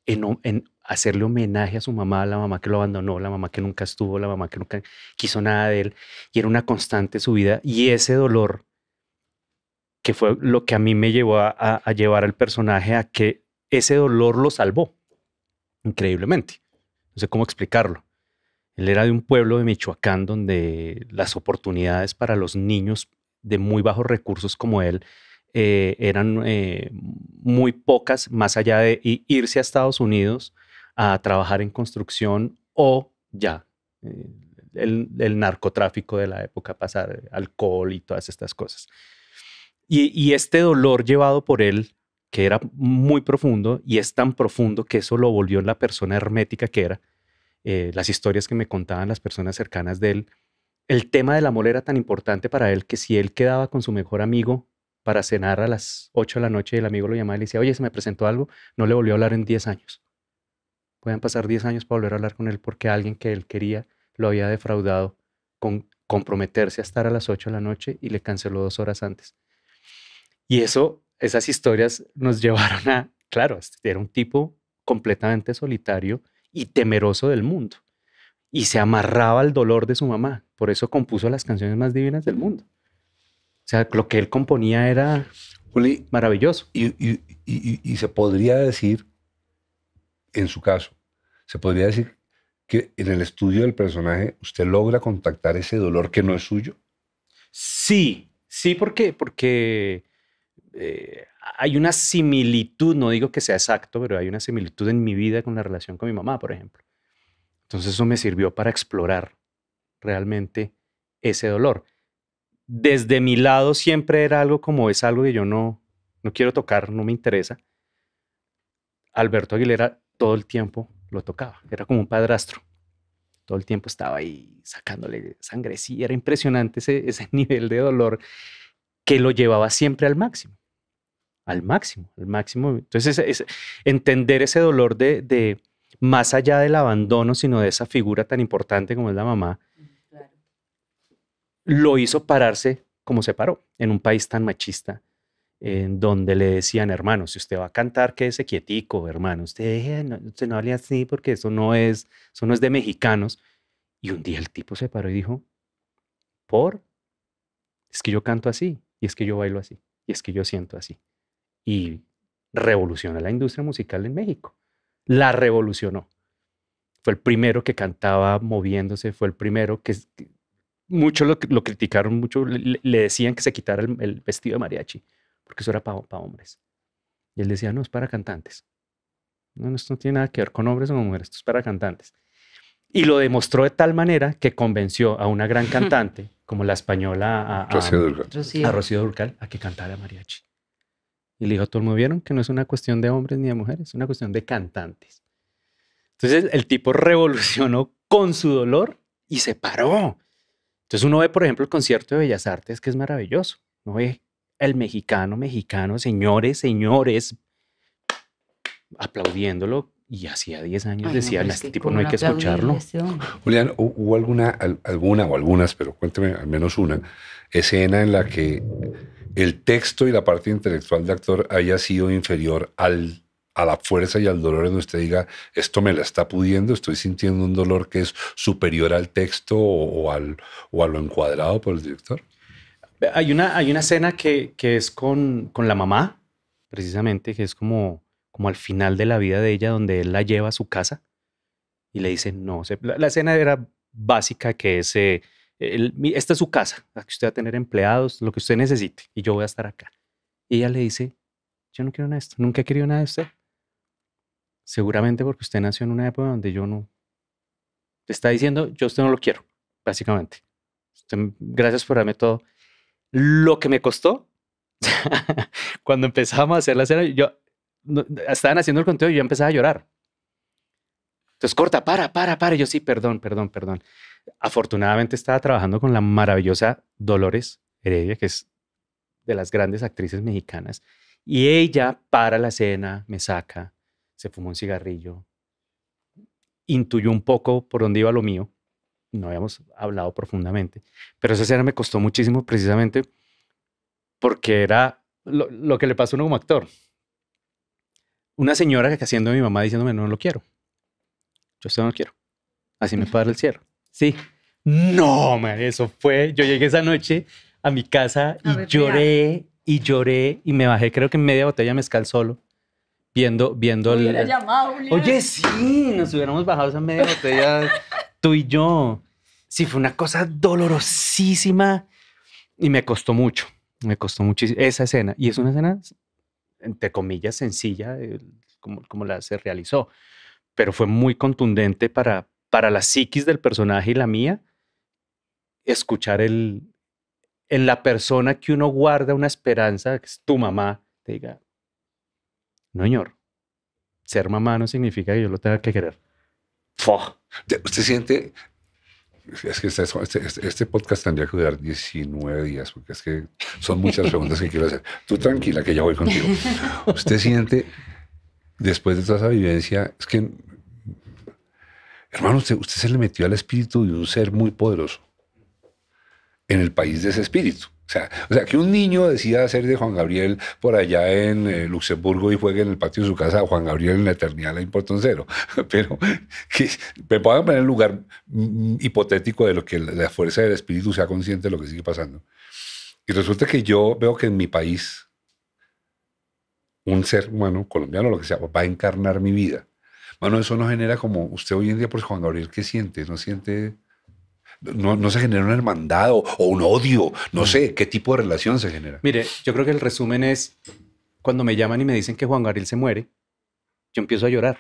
en, en, hacerle homenaje a su mamá, a la mamá que lo abandonó, la mamá que nunca estuvo, la mamá que nunca quiso nada de él, y era una constante su vida, y ese dolor que fue lo que a mí me llevó a, llevar al personaje a que ese dolor lo salvó, increíblemente. No sé cómo explicarlo. Él era de un pueblo de Michoacán donde las oportunidades para los niños de muy bajos recursos como él eh, eran eh, muy pocas, más allá de irse a Estados Unidos a trabajar en construcción o ya eh, el narcotráfico de la época, pasar alcohol y todas estas cosas. Y, este dolor llevado por él, que era muy profundo, y es tan profundo que eso lo volvió la persona hermética que era, eh, las historias que me contaban las personas cercanas de él, el tema del amor era tan importante para él que si él quedaba con su mejor amigo para cenar a las 8 de la noche y el amigo lo llamaba y le decía, oye, se me presentó algo, no le volvió a hablar en 10 años. Pueden pasar 10 años para volver a hablar con él porque alguien que él quería lo había defraudado con comprometerse a estar a las 8 de la noche y le canceló dos horas antes. Y eso, esas historias nos (laughs) llevaron a, claro, era un tipo completamente solitario y temeroso del mundo. Y se amarraba al dolor de su mamá. Por eso compuso las canciones más divinas del mundo. O sea, lo que él componía era maravilloso. Y, y, se podría decir, en su caso, se podría decir que en el estudio del personaje usted logra contactar ese dolor que no es suyo. Sí, sí, ¿por qué? Porque eh, hay una similitud, no digo que sea exacto, pero hay una similitud en mi vida con la relación con mi mamá, por ejemplo. Entonces eso me sirvió para explorar realmente ese dolor. Desde mi lado siempre era algo como es algo que yo no, no quiero tocar, no me interesa. Alberto Aguilera todo el tiempo lo tocaba, era como un padrastro. Todo el tiempo estaba ahí sacándole sangre. Sí, era impresionante ese, ese (laughs) nivel de dolor que lo llevaba siempre al máximo al máximo, al máximo. Entonces, entender ese dolor de, más allá del abandono, sino de esa figura tan importante como es la mamá, lo hizo pararse como se paró en un país tan machista, en donde le decían, hermano, si usted va a cantar, quédese quietico, hermano, usted, eh, no, usted hable así porque eso no, es, eso no es de mexicanos. Y un día el tipo se paró y dijo, por, es que yo canto así, y es que yo bailo así, y es que yo siento así y revolucionó la industria musical en México. La revolucionó. Fue el primero que cantaba moviéndose, fue el primero que... Muchos lo, criticaron, mucho le, decían que se quitara el, vestido de mariachi, porque eso era para hombres. Y él decía, no, es para cantantes. No, esto no tiene nada que ver con hombres o mujeres, esto es para cantantes. Y lo demostró de tal manera que convenció a una gran (laughs) cantante, como la española, a, Rocío, Rocío Durcal, a que cantara mariachi. Y le dijo, todo mundo, vieron que no es una cuestión de hombres ni de mujeres, es una cuestión de cantantes. Entonces el tipo (laughs) revolucionó con su dolor y se paró. Entonces uno ve, por ejemplo, el concierto de Bellas Artes, que es maravilloso. no ve el mexicano, mexicano, señores, señores, aplaudiéndolo y hacía 10 años decían decía, este tipo no hay que escucharlo. Julián, ¿hubo alguna, o algunas, pero cuénteme al menos una, escena en la que el texto y la parte intelectual del actor haya sido inferior al, a la fuerza y al dolor en usted diga, esto me la está pudiendo, estoy sintiendo un dolor que es superior al texto o, al, o a lo encuadrado por el director? Hay una, hay una escena que, que es con, con la mamá, precisamente, que es como como al final de la vida de ella, donde él la lleva a su casa y le dice, no, la, escena era básica que es, esta es su casa, la que usted va a tener empleados, lo que usted necesite, y yo voy a estar acá. Y ella le dice, yo no quiero nada de esto, nunca he querido nada de usted. Seguramente porque usted nació en una época donde yo no... Te está diciendo, yo usted no lo quiero, básicamente. gracias por darme todo. Lo que me costó, (laughs) cuando empezamos a hacer la escena, yo estaban haciendo el conteo y yo empezaba a llorar. Entonces, corta, para, para, para. yo sí, perdón, perdón, perdón. Afortunadamente estaba trabajando con la maravillosa Dolores Heredia, que es de las grandes actrices mexicanas. Y ella para la escena me saca, se fumó un cigarrillo, intuyó un poco por dónde iba lo mío. No habíamos hablado profundamente, pero esa escena me costó muchísimo precisamente porque era lo, que le pasó a uno como actor una señora que haciendo a mi mamá diciéndome, no, lo quiero. Yo esto no lo quiero. Así me dar el cierre. Sí. No, man, eso fue. Yo llegué esa noche a mi casa y lloré y lloré y me bajé, creo que en media botella mezcal solo, viendo, viendo el. Oye, sí, nos hubiéramos bajado esa media botella (laughs) tú y yo. Sí, fue una cosa dolorosísima y me costó mucho. Me costó muchísimo esa escena. Y es una escena entre comillas, sencilla, como, como la se realizó, pero fue muy contundente para, para la psiquis del personaje y la mía, escuchar el, en la persona que uno guarda una esperanza, que es tu mamá, te diga, no, señor, ser mamá no significa que yo lo tenga que querer. ¡Fo! Usted siente, es que este, este, este, podcast tendría que durar 19 días, porque es que son muchas preguntas que quiero hacer. Tú tranquila, que ya voy contigo. Usted siente, después de toda esa vivencia, es que, hermano, usted se le metió al espíritu de un ser muy poderoso en el país de ese espíritu. O sea, que un niño decida hacer de Juan Gabriel por allá en eh, Luxemburgo y juegue en el patio de su casa a Juan Gabriel en la eternidad le importa un cero. (laughs) Pero que me puedan poner en lugar mm, hipotético de lo que la, fuerza del espíritu sea consciente de lo que sigue pasando. Y resulta que yo veo que en mi país un ser humano, colombiano, lo que sea, va a encarnar mi vida. Bueno, eso no genera como usted hoy en día, por pues, Juan Gabriel, ¿qué siente? ¿No siente no, se genera una hermandad o, un odio, no mm. sé qué tipo de relación se genera. Mire, yo creo que el resumen es cuando me llaman y me dicen que Juan Garil se muere, yo empiezo a llorar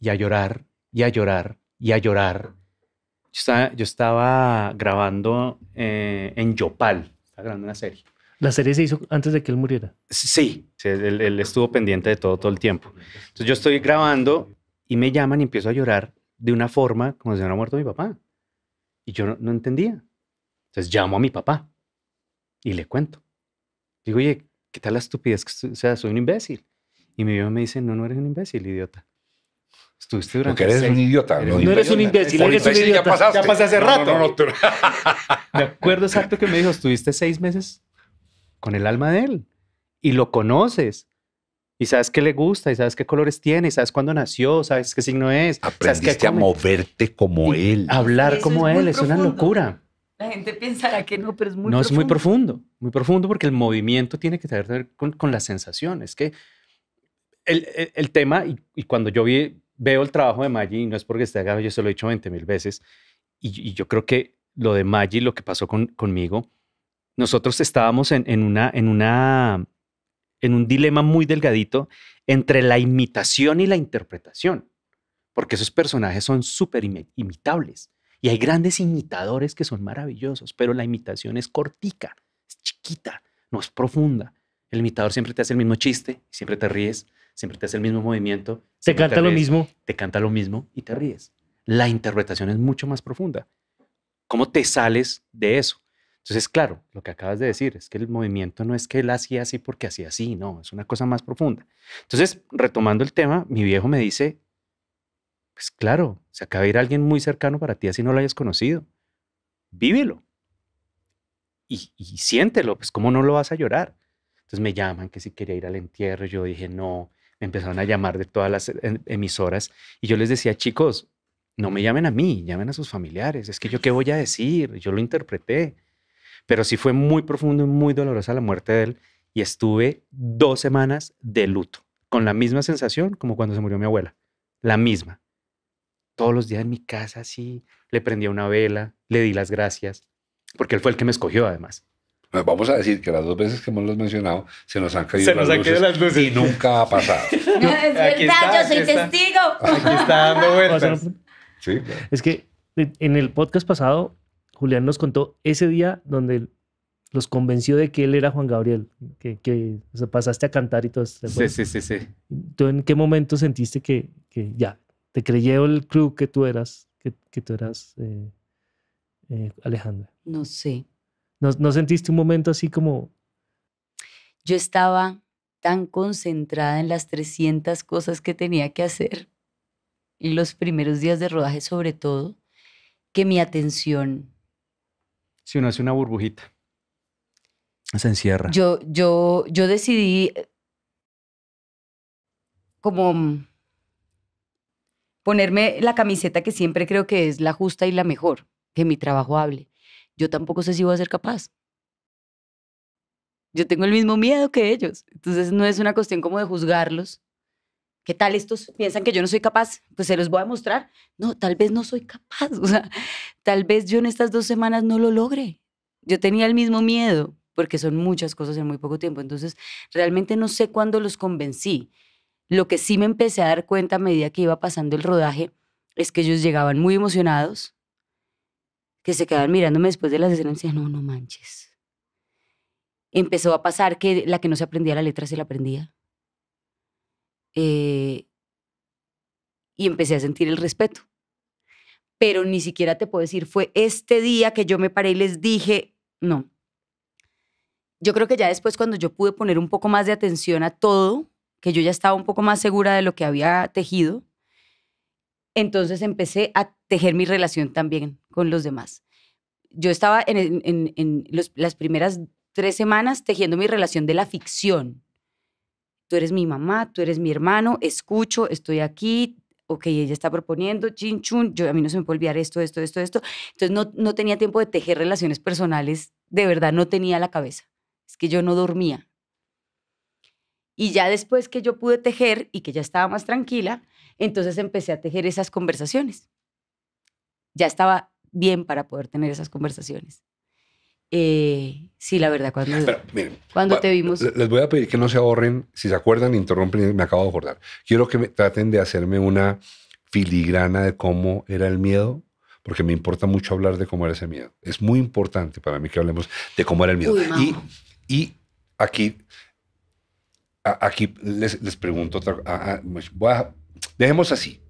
y a llorar y a llorar y a llorar. Yo estaba, grabando eh, en Yopal, estaba grabando una serie. ¿La serie se hizo antes de que él muriera? Sí, él, estuvo pendiente de todo todo el tiempo. Entonces yo estoy grabando y me llaman y empiezo a llorar de una forma como si hubiera muerto mi papá. Y yo no, entendía. Entonces llamo a mi papá y le cuento. Digo, oye, ¿qué tal la estupidez? O sea, soy un imbécil. Y mi mamá me dice, no, no eres un imbécil, idiota. Estuviste durante... Porque eres un idiota. no, eres un imbécil, eres un idiota. Ya pasaste. Ya pasé hace rato. (laughs) me acuerdo exacto que me dijo, estuviste seis meses con el alma de él y lo conoces y sabes qué le gusta, y sabes qué colores tiene, y sabes cuándo nació, sabes qué signo es. Aprendiste a moverte como él. Hablar como él, es una locura. La gente pensará que no, pero es muy profundo. No, es muy profundo, muy profundo porque el movimiento tiene que tener que ver con, con las sensaciones. Que el, el, tema, y, cuando yo vi, veo el trabajo de Maggie y no es porque esté haga, yo se lo he dicho 20 mil veces, y, yo creo que lo de Maggie lo que pasó conmigo, nosotros estábamos en, en una, en una en un dilema muy delgadito entre la imitación y la interpretación, porque esos personajes son súper imitables y hay grandes imitadores que son maravillosos, pero la imitación es cortica, es chiquita, no es profunda. El imitador siempre te hace el mismo chiste, siempre te ríes, siempre te hace el mismo movimiento. se canta lo mismo. Te canta lo mismo y te ríes. La interpretación es mucho más profunda. ¿Cómo te sales de eso? Entonces, claro, lo que acabas de decir es que el movimiento no es que él hacía así porque hacía así, no, es una cosa más profunda. Entonces, retomando el tema, mi viejo me dice, pues claro, se acaba de ir alguien muy cercano para ti así no lo hayas conocido. Vívelo. Y, y siéntelo, pues cómo no lo vas a llorar. Entonces me llaman que si quería ir al entierro, yo dije no, me empezaron a llamar de todas las em, emisoras y yo les decía, chicos, no me llamen a mí, llamen a sus familiares, es que yo qué voy a decir, yo lo interpreté. Pero sí fue muy profundo y muy dolorosa la muerte de él y estuve dos semanas de luto, con la misma sensación como cuando se murió mi abuela, la misma. Todos los días en mi casa, sí le prendía una vela, le di las gracias, porque él fue el que me escogió además. Vamos a decir que las dos veces que hemos mencionado se nos han caído, se luces y nunca ha pasado. (laughs) es verdad, yo soy testigo. Aquí está dando (laughs) vueltas. Sí, Es que en el podcast pasado Julián nos contó ese día donde los convenció de que él era Juan Gabriel, que, pasaste a cantar y todo eso. Sí, sí, sí, ¿Tú en qué momento sentiste que, ya te creyó el club que tú eras, que, tú eras eh, eh, Alejandra? No sé. ¿No, ¿No sentiste un momento así como... Yo estaba tan concentrada en las 300 cosas que tenía que hacer, y los primeros días de rodaje sobre todo, que mi atención si uno hace una burbujita, se encierra. Yo, yo, yo decidí como mm, ponerme la camiseta que siempre creo que es la justa y la mejor, que mi trabajo hable. Yo tampoco sé si voy a ser capaz. Yo tengo el mismo miedo que ellos. Entonces no es una cuestión como de juzgarlos, ¿Qué tal estos piensan que yo no soy capaz? Pues se los voy a mostrar. No, tal vez no soy capaz. (laughs) O sea, tal vez yo en estas dos semanas no lo logre. Yo tenía el mismo miedo porque son muchas cosas en muy poco tiempo. Entonces, realmente no sé cuándo los convencí. Lo que sí me empecé a dar cuenta a medida que iba pasando el rodaje es que ellos llegaban muy emocionados, que se quedaban mirándome después de las escenas y decían, no, no manches. Empezó a pasar que la que no se aprendía la letra se la aprendía eh, y empecé a sentir el respeto. Pero ni siquiera te puedo decir, fue este día que yo me paré y les dije, no. Yo creo que ya después cuando yo pude poner un poco más de atención a todo, que yo ya estaba un poco más segura de lo que había tejido, entonces empecé a tejer mi relación también con los demás. Yo estaba en, las primeras tres semanas tejiendo mi relación de la ficción, tú eres mi mamá, tú eres mi hermano, escucho, estoy aquí, ok, ella está proponiendo, chin, chun, yo, a mí no se me puede olvidar esto, esto, esto, esto. Entonces no, no tenía tiempo de tejer relaciones personales, de verdad no tenía la cabeza, es que yo no dormía. Y ya después que yo pude tejer y que ya estaba más tranquila, entonces empecé a tejer esas conversaciones. Ya estaba bien para poder tener esas conversaciones. Eh, sí, la verdad, cuando, te vimos. Les voy a pedir que no se ahorren, si se acuerdan, interrumpen, me acabo de acordar. Quiero que me, traten de hacerme una filigrana de cómo era el miedo, porque me importa mucho hablar de cómo era ese miedo. Es muy importante para mí que hablemos de cómo era el miedo. y, aquí, aquí les, pregunto, otra, cosa. dejemos así.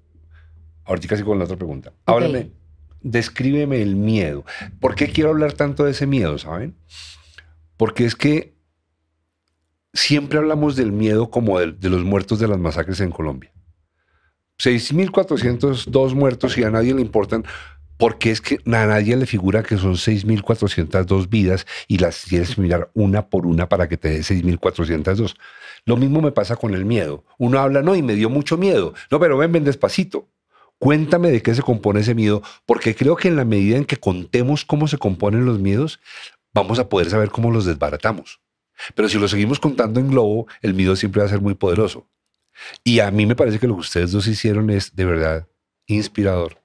Ahorita casi con la otra pregunta. Okay descríbeme el miedo. ¿Por qué quiero hablar tanto de ese miedo, saben? Porque es que siempre hablamos del miedo como de, de los muertos de las masacres en Colombia. 6.402 muertos y a nadie le importan porque es que a nadie le figura que son 6.402 vidas y las tienes que mirar una por una para que te dé 6.402. Lo mismo me pasa con el miedo. Uno habla, no, y me dio mucho miedo. No, pero ven, ven despacito. Cuéntame de qué se compone ese miedo, porque creo que en la medida en que contemos cómo se componen los miedos, vamos a poder saber cómo los desbaratamos. Pero si lo seguimos contando en globo, el miedo siempre va a ser muy poderoso. Y a mí me parece que lo que ustedes dos hicieron es de verdad inspirador.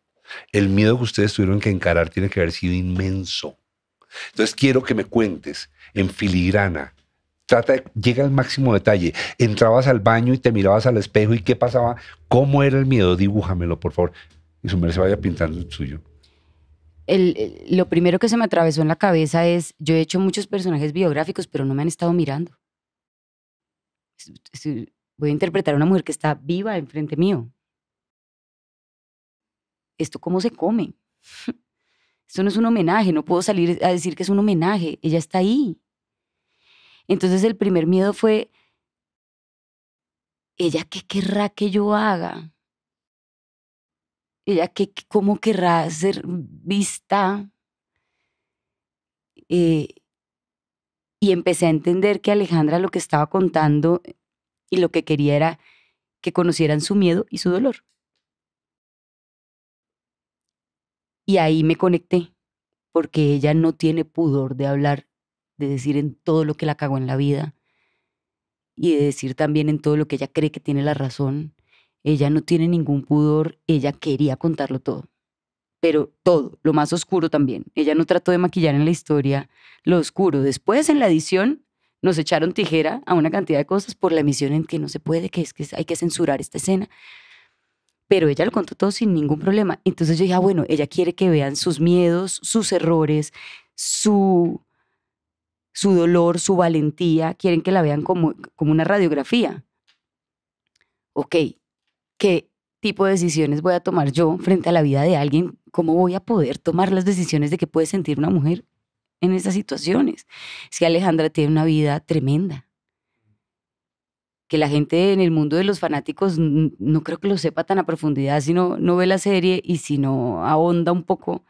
El miedo que ustedes tuvieron que encarar tiene que haber sido inmenso. Entonces quiero que me cuentes en filigrana llega al máximo detalle. Entrabas al baño y te mirabas al espejo y qué pasaba, cómo era el miedo, dibújamelo, por favor. Y su merced se vaya pintando el suyo. lo primero que se me atravesó en la cabeza es, yo he hecho muchos personajes biográficos, pero no me han estado mirando. Voy a interpretar a una mujer que está viva enfrente mío. ¿Esto cómo se come? (laughs) Esto no es un homenaje, no puedo salir a decir que es un homenaje, ella está ahí. Entonces el primer miedo fue, ¿ella qué querrá que yo haga? ¿Ella qué, cómo querrá ser vista? Eh, y empecé a entender que Alejandra lo que estaba contando y lo que quería era que conocieran su miedo y su dolor. Y ahí me conecté, porque ella no tiene pudor de hablar de decir en todo lo que la cagó en la vida y de decir también en todo lo que ella cree que tiene la razón. Ella no tiene ningún pudor, ella quería contarlo todo, pero todo, lo más oscuro también. Ella no trató de maquillar en la historia lo oscuro. Después en la edición nos echaron tijera a una cantidad de cosas por la emisión en que no se puede, que es que hay que censurar esta escena. Pero ella lo contó todo sin ningún problema. Entonces yo dije, ah, bueno, ella quiere que vean sus miedos, sus errores, su su dolor, su valentía, quieren que la vean como, como una radiografía. Ok, ¿qué tipo de decisiones voy a tomar yo frente a la vida de alguien? ¿Cómo voy a poder tomar las decisiones de que puede sentir una mujer en esas situaciones? Si Alejandra tiene una vida tremenda. Que la gente en el mundo de los fanáticos no creo que lo sepa tan a profundidad si no, no ve la serie y si no ahonda un poco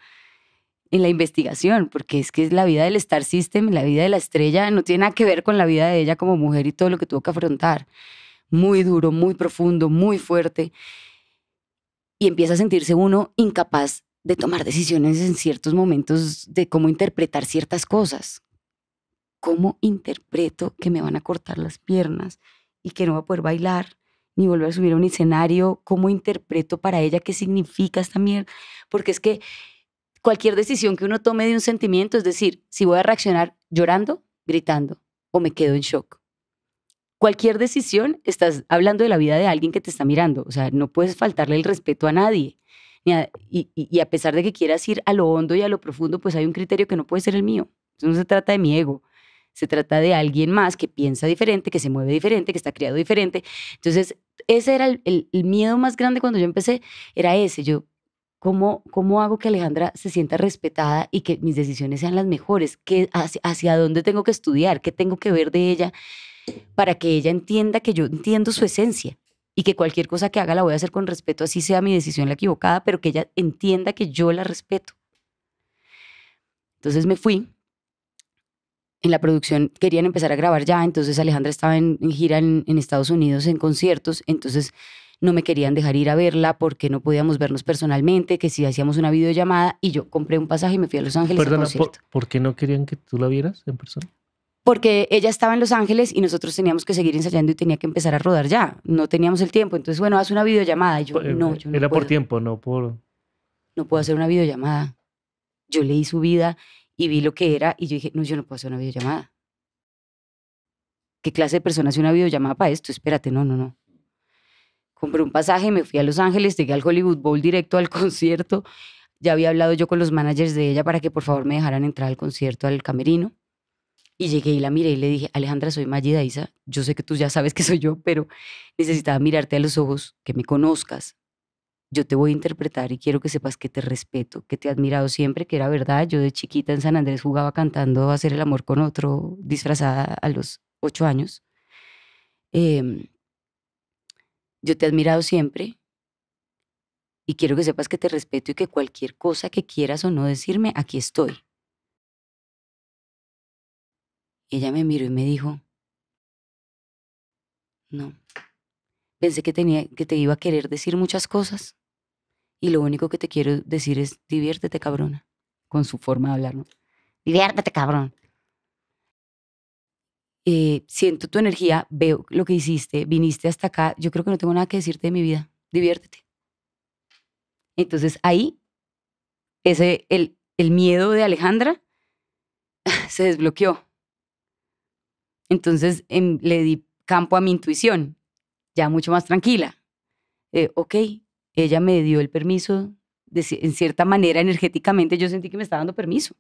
en la investigación, porque es que es la vida del Star System, la vida de la estrella, no tiene nada que ver con la vida de ella como mujer y todo lo que tuvo que afrontar. Muy duro, muy profundo, muy fuerte. Y empieza a sentirse uno incapaz de tomar decisiones en ciertos momentos de cómo interpretar ciertas cosas. ¿Cómo interpreto que me van a cortar las piernas y que no va a poder bailar? ni volver a subir a un escenario, cómo interpreto para ella qué significa esta mierda, porque es que cualquier decisión que uno tome de un sentimiento, es decir, si voy a reaccionar llorando, gritando o me quedo en shock. Cualquier decisión, estás hablando de la vida de alguien que te está mirando, o sea, no puedes faltarle el respeto a nadie. y, a pesar de que quieras ir a lo hondo y a lo profundo, pues hay un criterio que no puede ser el mío. no se trata de mi ego, se trata de alguien más que piensa diferente, que se mueve diferente, que está criado diferente. Entonces, ese era el miedo más grande cuando yo empecé, era ese. Yo ¿Cómo, ¿Cómo hago que Alejandra se sienta respetada y que mis decisiones sean las mejores? hacia, dónde tengo que estudiar? ¿Qué tengo que ver de ella para que ella entienda que yo entiendo su esencia? y que cualquier cosa que haga la voy a hacer con respeto, así sea mi decisión la equivocada, pero que ella entienda que yo la respeto. Entonces me fui. En la producción querían empezar a grabar ya, entonces Alejandra estaba en, gira en Estados Unidos en conciertos, entonces no me querían dejar ir a verla porque no podíamos vernos personalmente, que si hacíamos una videollamada y yo compré un pasaje y me fui a Los Ángeles. por, qué no querían que tú la vieras en persona? porque ella estaba en Los Ángeles y nosotros teníamos que seguir ensayando y tenía que empezar a rodar ya. No teníamos el tiempo. Entonces, bueno, haz una videollamada. Pues, eh, yo, no, Era por tiempo, no por... No puedo hacer una videollamada. Yo leí su vida y vi lo que era y yo dije, no, yo no puedo hacer una videollamada. ¿Qué clase de persona hace una videollamada para esto? Espérate, no, no, no compré un pasaje, me fui a Los Ángeles, llegué al Hollywood Bowl directo al (laughs) concierto. Ya había hablado yo con los managers de ella para que por favor me dejaran entrar al concierto, al camerino. Y llegué y la miré y le dije, Alejandra, soy Maggie Isa, yo sé que tú ya sabes que soy yo, pero necesitaba mirarte a los ojos, que me conozcas. Yo te voy a interpretar y quiero que sepas que te respeto, que te he admirado siempre, que era verdad. Yo de chiquita en San Andrés jugaba cantando a hacer el amor con otro disfrazada a los ocho años. Eh, yo te he admirado siempre y quiero que sepas que te respeto y que cualquier cosa que quieras o no decirme, aquí estoy. Ella me miró y me dijo, no, pensé que, tenía, que te iba a querer decir muchas cosas y lo único que te quiero decir es diviértete, cabrona, con su forma de hablar, Diviértete, cabrón. Eh, siento tu energía, veo lo que hiciste, viniste hasta acá, yo creo que no tengo nada que decirte de mi vida, diviértete. Entonces ahí, ese, el, el miedo de Alejandra (laughs) se desbloqueó. Entonces em, le di campo a mi intuición, ya mucho más tranquila. Eh, ok, ella me dio el permiso, en cierta manera energéticamente yo sentí que me estaba dando permiso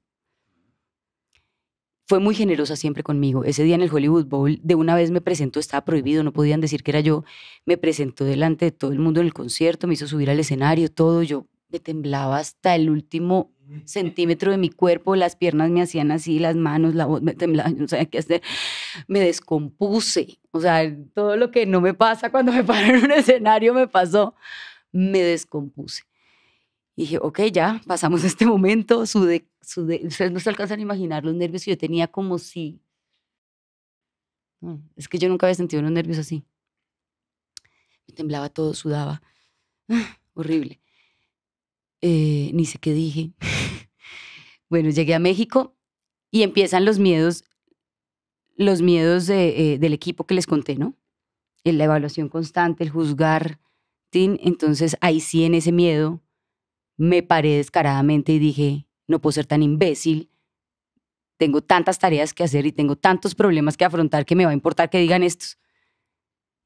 fue muy generosa siempre conmigo. Ese día en el Hollywood Bowl, de una vez me presentó, estaba prohibido, no podían decir que era yo. Me presentó delante de todo el mundo en el concierto, me hizo subir al escenario, todo. Yo me temblaba hasta el último centímetro de mi cuerpo, las piernas me hacían así, las manos, la voz me temblaba, no sabía qué hacer. Me descompuse. O sea, todo lo que no me pasa cuando me (laughs) paro en un escenario me pasó. Me descompuse dije, ok, ya, pasamos (laughs) este momento, su Ustedes no se alcanzan a imaginar los nervios que yo tenía como si... Mm, es que yo nunca había sentido unos nervios así. Me temblaba todo, sudaba. (sighs) horrible. Eh, ni sé qué dije. (laughs) bueno, llegué a México y empiezan los miedos, los miedos eh, del equipo que les conté, ¿no? La evaluación constante, el juzgar. Entonces ahí sí en ese miedo me paré descaradamente y dije, no puedo ser tan imbécil, tengo tantas tareas que hacer y tengo tantos problemas que afrontar que me va a importar que digan estos.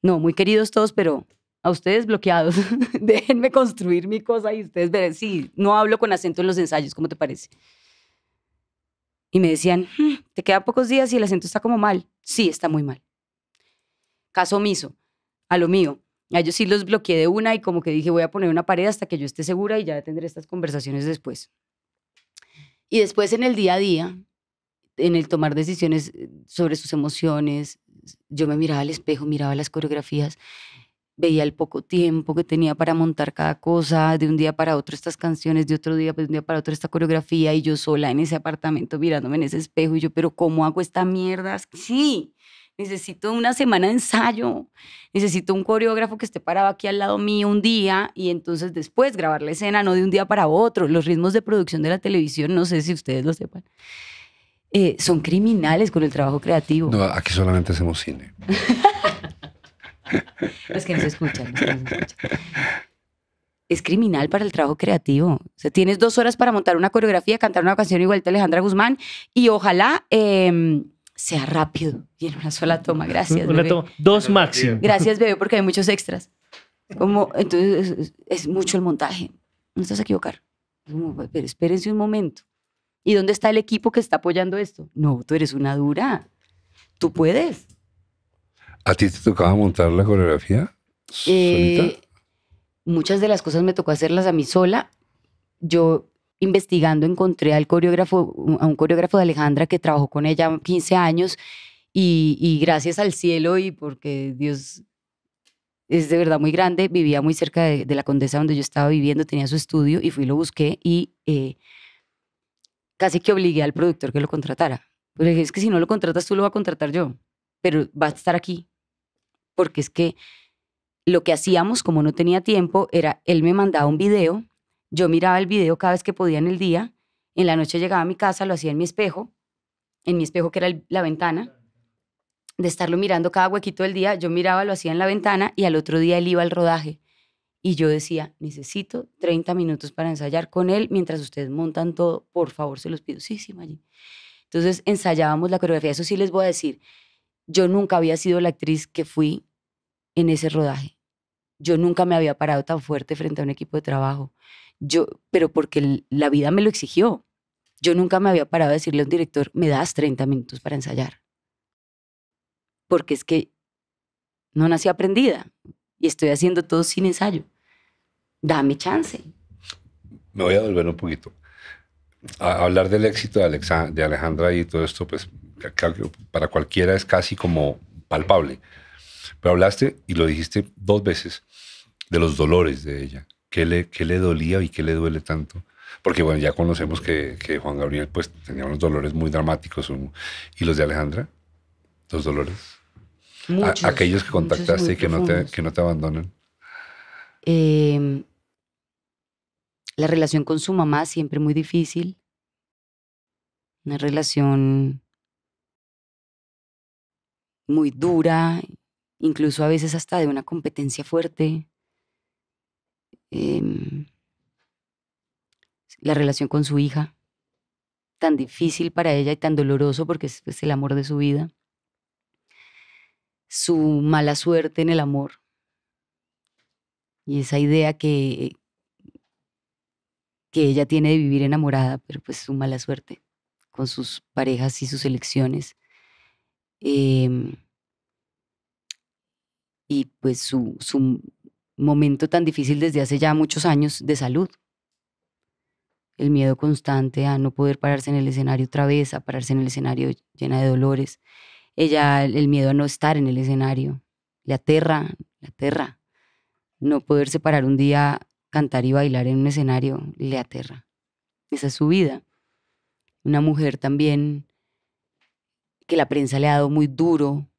No, muy queridos todos, pero a ustedes bloqueados, (laughs) déjenme construir mi cosa y ustedes verán, sí, no hablo con acento en los ensayos, ¿cómo te parece? Y me decían, hmm, te quedan pocos días y el acento está como mal. Sí, está muy mal. Caso omiso, a lo mío. A ellos sí los bloqueé de una y como que dije, voy a poner una pared hasta que yo esté segura y ya tendré estas conversaciones después. Y después en el día a día, en el tomar decisiones eh, sobre sus emociones, yo me miraba al espejo, miraba las coreografías, veía el poco tiempo que tenía para montar cada cosa, de un día para otro estas canciones, de otro día, pues, un día para otro esta coreografía, y yo sola en ese apartamento mirándome en ese espejo, y yo, pero ¿cómo hago esta mierda? Sí, necesito una semana de ensayo, necesito un coreógrafo que esté parado aquí al lado mío un día y entonces después grabar la escena, no de un día para otro. Los ritmos de producción de la televisión, no sé si ustedes lo sepan, eh, son criminales con el trabajo creativo. No, aquí solamente hacemos cine. Es (laughs) que no se escucha. Es criminal para el trabajo creativo. O sea, tienes dos horas para montar una coreografía, cantar una canción igual a Alejandra Guzmán y ojalá... Em, sea rápido y en una sola toma. Gracias. Una Dos máximo. Gracias, bebé, porque hay muchos extras. Como, entonces, es, mucho el montaje. No estás a equivocar. Pero espérense un momento. ¿Y dónde está el equipo que está apoyando esto? No, tú eres una dura. Tú puedes. ¿A ti te tocaba montar la coreografía? Eh, muchas de las cosas me tocó hacerlas a mí sola. Yo investigando encontré al coreógrafo, a un coreógrafo de Alejandra que trabajó con ella 15 años y, gracias al cielo y porque Dios es de verdad muy grande, vivía muy cerca de, la condesa donde yo estaba viviendo, tenía su estudio y fui lo busqué y eh, casi que obligué al productor que lo contratara. Porque es que si no lo contratas tú lo va a contratar yo, pero va a estar aquí. Porque es que lo que hacíamos, como no tenía tiempo, era él me mandaba un video yo miraba el video cada vez que podía en el día. En la noche llegaba a mi casa, lo hacía en mi espejo, en mi espejo que era la ventana. De estarlo mirando cada huequito del día, yo miraba, lo hacía en la ventana y al otro día él iba al rodaje. Y yo decía, necesito 30 minutos para ensayar con él mientras ustedes montan todo. Por favor, se los pido. Sí, sí, Maggi. Entonces ensayábamos la coreografía. Eso sí les voy a decir, yo nunca había sido la actriz que fui en ese rodaje. Yo nunca me había parado tan fuerte frente a un equipo de trabajo. Yo, pero porque la vida me lo exigió. Yo nunca me había parado a decirle a un director, me das 30 minutos para ensayar. Porque es que no nací aprendida y estoy haciendo todo sin ensayo. Dame chance. Me voy a volver un poquito. hablar del éxito de, Alexa, de Alejandra y todo esto, pues para cualquiera es casi como palpable. Pero hablaste y lo dijiste dos veces de los dolores de ella. ¿Qué le, le dolía y qué le duele tanto? Porque bueno, ya conocemos que, Juan Gabriel pues tenía unos dolores muy dramáticos. ¿Y los de Alejandra? ¿Los dolores? aquellos que contactaste y que no, te, que no te abandonan. Em, la relación con su mamá siempre muy difícil. Una relación muy dura, incluso a veces hasta de una competencia fuerte. Em, la relación con su hija, tan difícil para ella y tan doloroso porque es, el amor de su vida, su mala suerte en el amor y esa idea que, que ella tiene de vivir enamorada, pero pues su mala suerte con sus parejas y sus elecciones. Em, y pues su, momento tan difícil desde hace ya muchos años de salud. El miedo constante a no poder pararse en el escenario otra vez, a pararse en el escenario llena de dolores. Ella, el miedo a no estar en el escenario, le aterra, le aterra. No poder separar un día cantar y bailar en un escenario, le aterra. Esa es su vida. Una mujer también que la prensa le ha dado muy duro,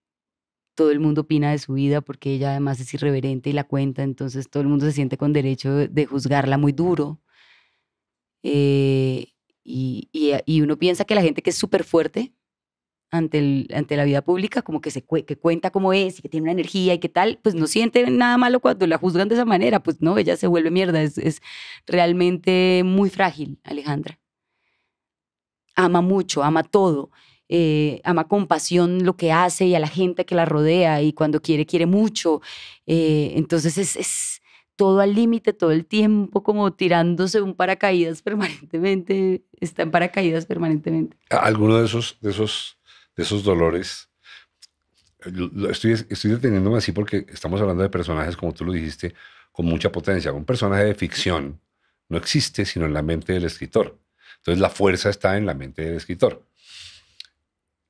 todo el mundo opina de su vida porque ella además es irreverente y la cuenta, entonces todo el mundo se siente con derecho de, juzgarla muy duro. Eh, eh, y, uno piensa que la gente que es súper fuerte ante, el, ante la vida pública, como que, se que cuenta como es y que tiene una energía y qué tal, pues no siente nada malo cuando la juzgan de esa manera, pues no, ella se vuelve mierda, es realmente muy frágil, Alejandra. Ama mucho, ama todo. Eh, ama con pasión lo que hace y a la gente que la rodea y cuando quiere, quiere mucho. Eh, entonces es, todo al límite, todo el tiempo, como tirándose un paracaídas (laughs) permanentemente, está en paracaídas permanentemente. Alguno de esos, de esos, de esos dolores, eh, estoy, estoy deteniéndome así porque estamos hablando de personajes, como tú lo dijiste, con mucha potencia. Un personaje de ficción no existe sino en la mente del escritor. Entonces la fuerza está en la mente del escritor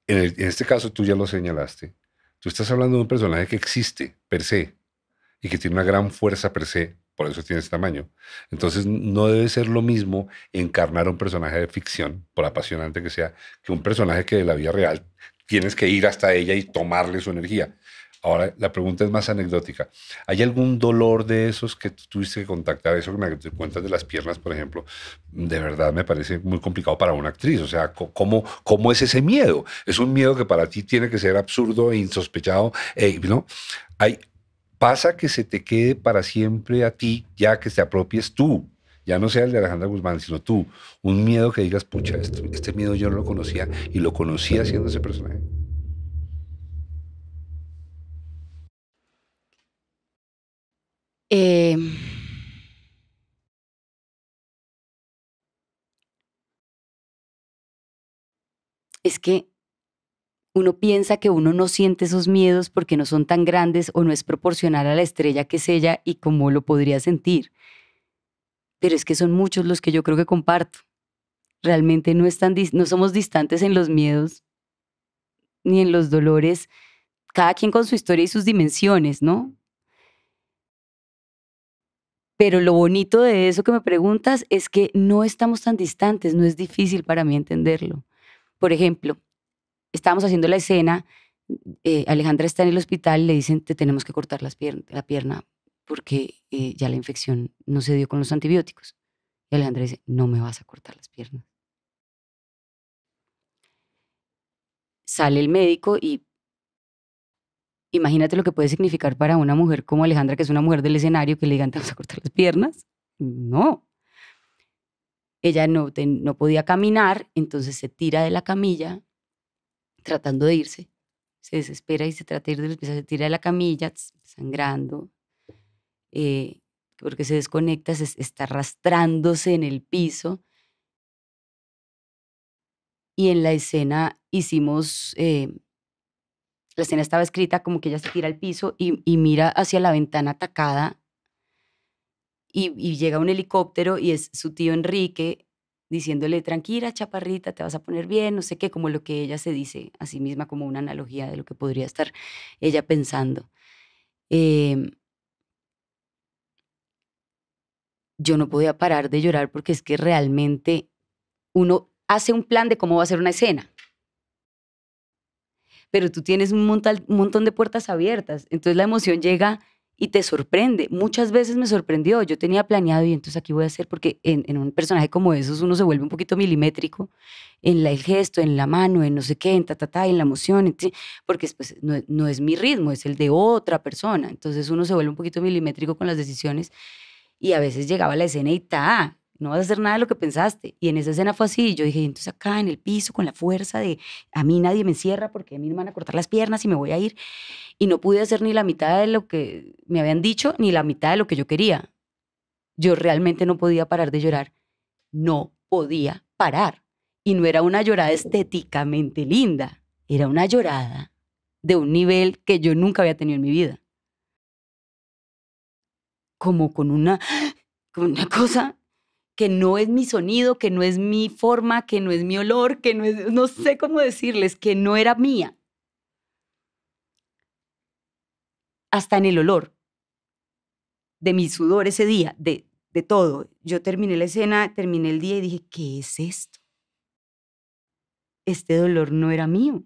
en, este caso tú ya lo señalaste, tú estás hablando de un personaje que existe per se y que tiene una gran fuerza per se, por eso tiene ese tamaño. Entonces no debe ser lo mismo encarnar un personaje de ficción, por apasionante que sea, que un personaje que de la vida real tienes que ir hasta ella y tomarle su energía. Ahora, la pregunta es más anecdótica. ¿Hay algún dolor de esos que tuviste que contactar? Eso que me cuentas de las piernas, por ejemplo, de verdad me parece muy complicado para una actriz. O sea, ¿cómo, es ese miedo? Es un miedo que para ti tiene que ser absurdo e insospechado. E, ¿no? Hay, pasa que se te quede para siempre a ti, ya que te apropies tú ya no sea el de Alejandra Guzmán, sino tú, un miedo que digas, pucha, este, miedo yo no lo conocía y lo conocía haciendo ese personaje. Eh, es que uno piensa que uno no siente esos miedos porque no son tan grandes o no es proporcional a la estrella que es ella y como lo podría sentir. Pero es que son muchos los que yo creo que comparto. Realmente no, están, no somos distantes en los miedos ni en los dolores, cada quien con su historia y sus dimensiones, ¿no? Pero lo bonito de eso que me preguntas es que no estamos tan distantes, no es difícil para mí entenderlo. Por ejemplo, estábamos haciendo la escena, eh, Alejandra está en el hospital, le dicen, te tenemos que cortar la pierna porque eh, ya la infección no se dio con los antibióticos. Y Alejandra dice, no me vas a cortar las piernas. Sale el médico y Imagínate lo que puede significar para una mujer como Alejandra, que es una mujer del escenario, que le digan, a cortar las piernas. No. Ella no, no podía caminar, entonces se tira de la camilla tratando de irse. Se desespera y se trata de ir, de se tira de la camilla, sangrando, eh, porque se desconecta, se está arrastrándose en el piso. Y en la escena hicimos eh, la escena estaba escrita como que ella se tira al piso y, mira hacia la ventana atacada y, llega un helicóptero y es su tío Enrique diciéndole, tranquila, chaparrita, te vas a poner bien, no sé qué, como lo que ella se dice a sí misma, como una analogía de lo que podría estar ella pensando. Em, yo no podía parar de llorar porque es que realmente uno hace un plan de cómo va a ser una escena pero tú tienes un, montón de puertas abiertas. Entonces la emoción llega y te sorprende. Muchas veces me sorprendió. Yo tenía planeado y entonces aquí voy a hacer, porque en, un personaje como esos uno se vuelve un poquito milimétrico en el gesto, en la mano, en no sé qué, en ta, ta, en la emoción, porque pues, no, es mi ritmo, es el de otra persona. Entonces uno se vuelve un poquito milimétrico con las decisiones y a veces llegaba la escena y ta, no vas a hacer nada de lo que pensaste. Y en esa escena fue así. Yo dije, entonces acá en el piso, con la fuerza de a mí nadie me encierra porque a mí me van a cortar las piernas y me voy a ir. Y no pude hacer ni la mitad de lo que me habían dicho, ni la mitad de lo que yo quería. Yo realmente no podía parar de llorar. No podía parar. Y no era una llorada estéticamente linda, era una llorada de un nivel que yo nunca había tenido en mi vida. Como con una, ¡ah! con una cosa que no es mi sonido, que no es mi forma, que no es mi olor, que no es, no sé cómo decirles, que no era mía. Hasta en el olor de mi sudor ese día, de, de todo. Yo terminé la escena, terminé el día y dije, ¿qué es esto? Este dolor no era mío.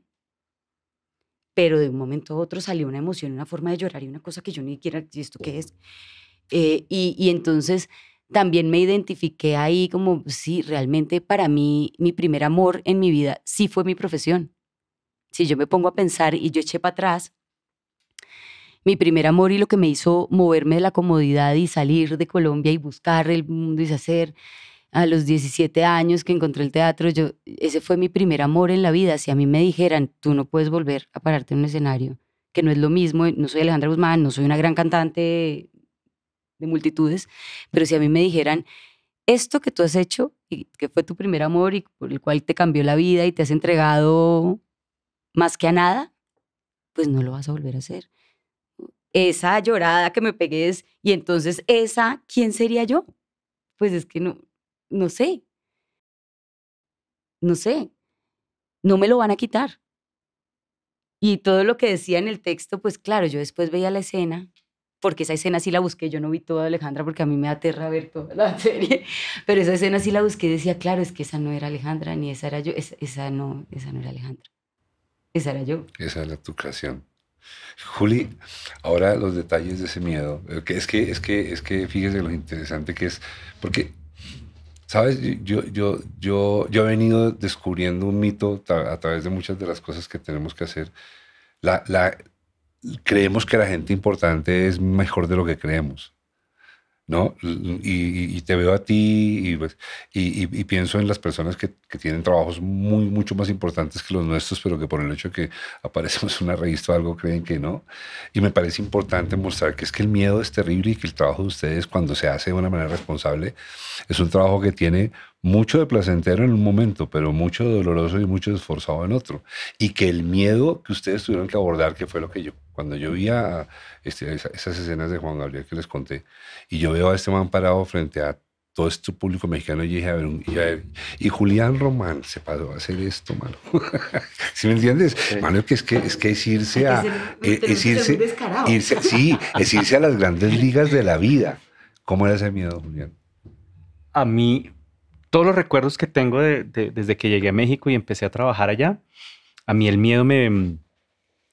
Pero de un momento a otro salió una emoción, una forma de llorar y una cosa que yo ni siquiera, ¿y esto qué es? Eh, y, y entonces también me identifiqué ahí como, si pues realmente para mí mi primer amor en mi vida sí fue mi profesión. Si yo me pongo a pensar y yo eché para atrás, mi primer amor y lo que me hizo moverme de la comodidad y salir de Colombia y buscar el mundo y hacer a los 17 años que encontré el teatro, yo, ese fue mi primer amor en la vida. Si a mí me dijeran, tú no puedes volver a pararte en un escenario, que no es lo mismo, no soy Alejandra Guzmán, no soy una gran cantante de multitudes, pero si a mí me dijeran, esto que tú has hecho y que fue tu primer amor y por el cual te cambió la vida y te has entregado más que a nada, pues no lo vas a volver a hacer. Esa llorada que me pegues y entonces esa, ¿quién sería yo? Pues es que no, no sé. No sé. No me lo van a quitar. Y todo lo que decía en el texto, pues claro, yo después veía la escena porque esa escena sí la busqué, yo no vi toda Alejandra porque a mí me aterra ver toda la (laughs) serie, pero esa escena sí la busqué y decía, claro, es que esa no era Alejandra, ni esa era yo, esa, no, esa no era Alejandra, esa era yo. Esa era tu creación. Juli, ahora los detalles de ese miedo. Eh, es que, es que, es que fíjese lo interesante que es, porque, ¿sabes? Yo, yo, yo, yo he venido descubriendo un mito a través de muchas de las cosas que tenemos que hacer. La, la, creemos que la gente importante es mejor de lo que creemos. ¿No? Y, te veo a ti pues, y, y, pienso en las personas que, tienen trabajos muy, mucho más importantes que los nuestros, pero que por el hecho de que aparecemos en una revista o algo creen que no. Y me parece importante mostrar que es que el miedo es terrible y que el trabajo de ustedes, cuando se hace de una manera responsable, es un trabajo que tiene mucho de placentero en un momento, pero mucho doloroso y mucho esforzado en otro. Y que el miedo que ustedes tuvieron que abordar, que fue lo que yo, cuando yo vi este, esas escenas de Juan Gabriel que les conté, y yo veo a este man parado frente a todo este público mexicano, y dije, a ver, y, Julián Román se pasó a hacer esto, mano. (laughs) ¿Sí me entiendes? Manuel, que es que es, que irse a... Es, irse, eh, es irse a las grandes ligas de la vida. ¿Cómo era ese miedo, Julián? A mí, todos los recuerdos que tengo desde que llegué a México y empecé a trabajar allá, a mí el miedo me,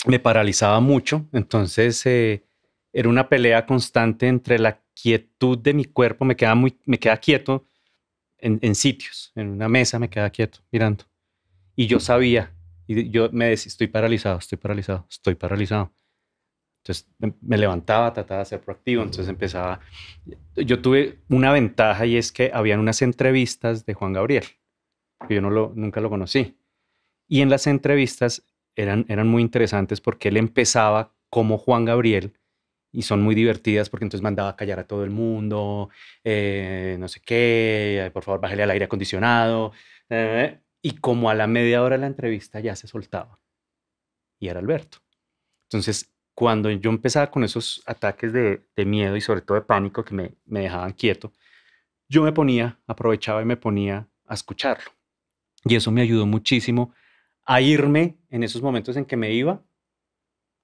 me paralizaba mucho. Entonces eh, era una pelea constante entre la quietud de mi cuerpo, me queda muy, me queda quieto en, sitios, en una mesa me queda quieto mirando. Y yo sabía, y yo me decía, estoy paralizado, estoy paralizado, estoy paralizado. Entonces em, me levantaba, trataba de ser proactivo, entonces empezaba. Yo tuve una ventaja y es que habían unas entrevistas de Juan Gabriel, que yo no lo, nunca lo conocí. Y en las entrevistas eran, eran muy interesantes porque él empezaba como Juan Gabriel y son muy divertidas porque entonces mandaba a callar a todo el mundo, eh, no sé qué, por favor bájale al aire acondicionado. Eh, eh, y como a la media hora de la entrevista ya se soltaba. Y era Alberto. Entonces cuando yo empezaba con esos ataques de, miedo y sobre todo de pánico que me, dejaban quieto, yo me ponía, aprovechaba y me ponía a escucharlo. Y eso me ayudó muchísimo a irme en esos momentos en que me iba,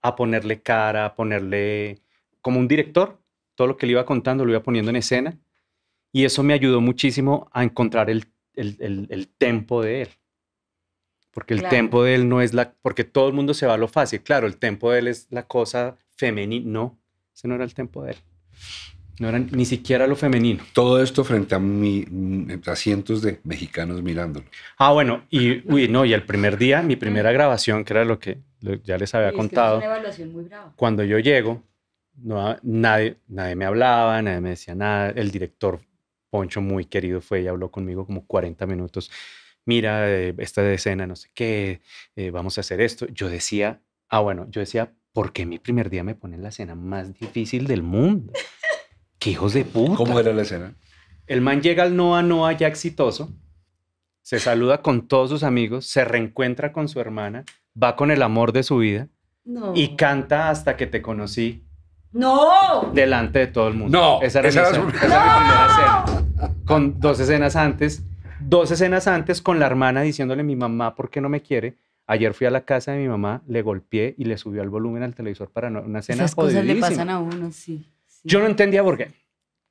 a ponerle cara, a ponerle como un director, todo lo que le iba contando lo iba poniendo en escena. Y eso me ayudó muchísimo a encontrar el, el, el tempo de él porque el tempo de él no es la, porque todo el mundo se va a lo fácil, claro, el tempo de él es la cosa femenina, no, ese no era el tempo de él, no era ni siquiera lo femenino. Todo esto frente a, mi, cientos de mexicanos mirándolo. Ah, bueno, y uy, no, y el primer día, mi primera grabación, que era lo que ya les había contado, es una evaluación muy brava. cuando yo llego, no, nadie, nadie me hablaba, nadie me decía nada, el director Poncho, muy querido, fue y habló conmigo como 40 minutos mira, eh, esta escena, no sé qué, eh, vamos a hacer esto. Yo decía, ah, bueno, yo decía, ¿por qué mi primer día me ponen la escena más difícil del mundo? ¡Qué hijos de puta! ¿Cómo era la escena? El man llega al Noa Noa ya exitoso, se saluda con todos sus amigos, se reencuentra con su hermana, va con el amor de su vida y canta hasta que te conocí. ¡No! Delante de todo el mundo. No. Esa era, esa Con dos escenas antes, dos escenas antes con la hermana diciéndole, mi mamá, ¿por qué no me quiere? Ayer fui a la casa de mi mamá, le golpeé y le subió el volumen al televisor para una escena Esas cosas le pasan a uno, sí, Yo no entendía por qué.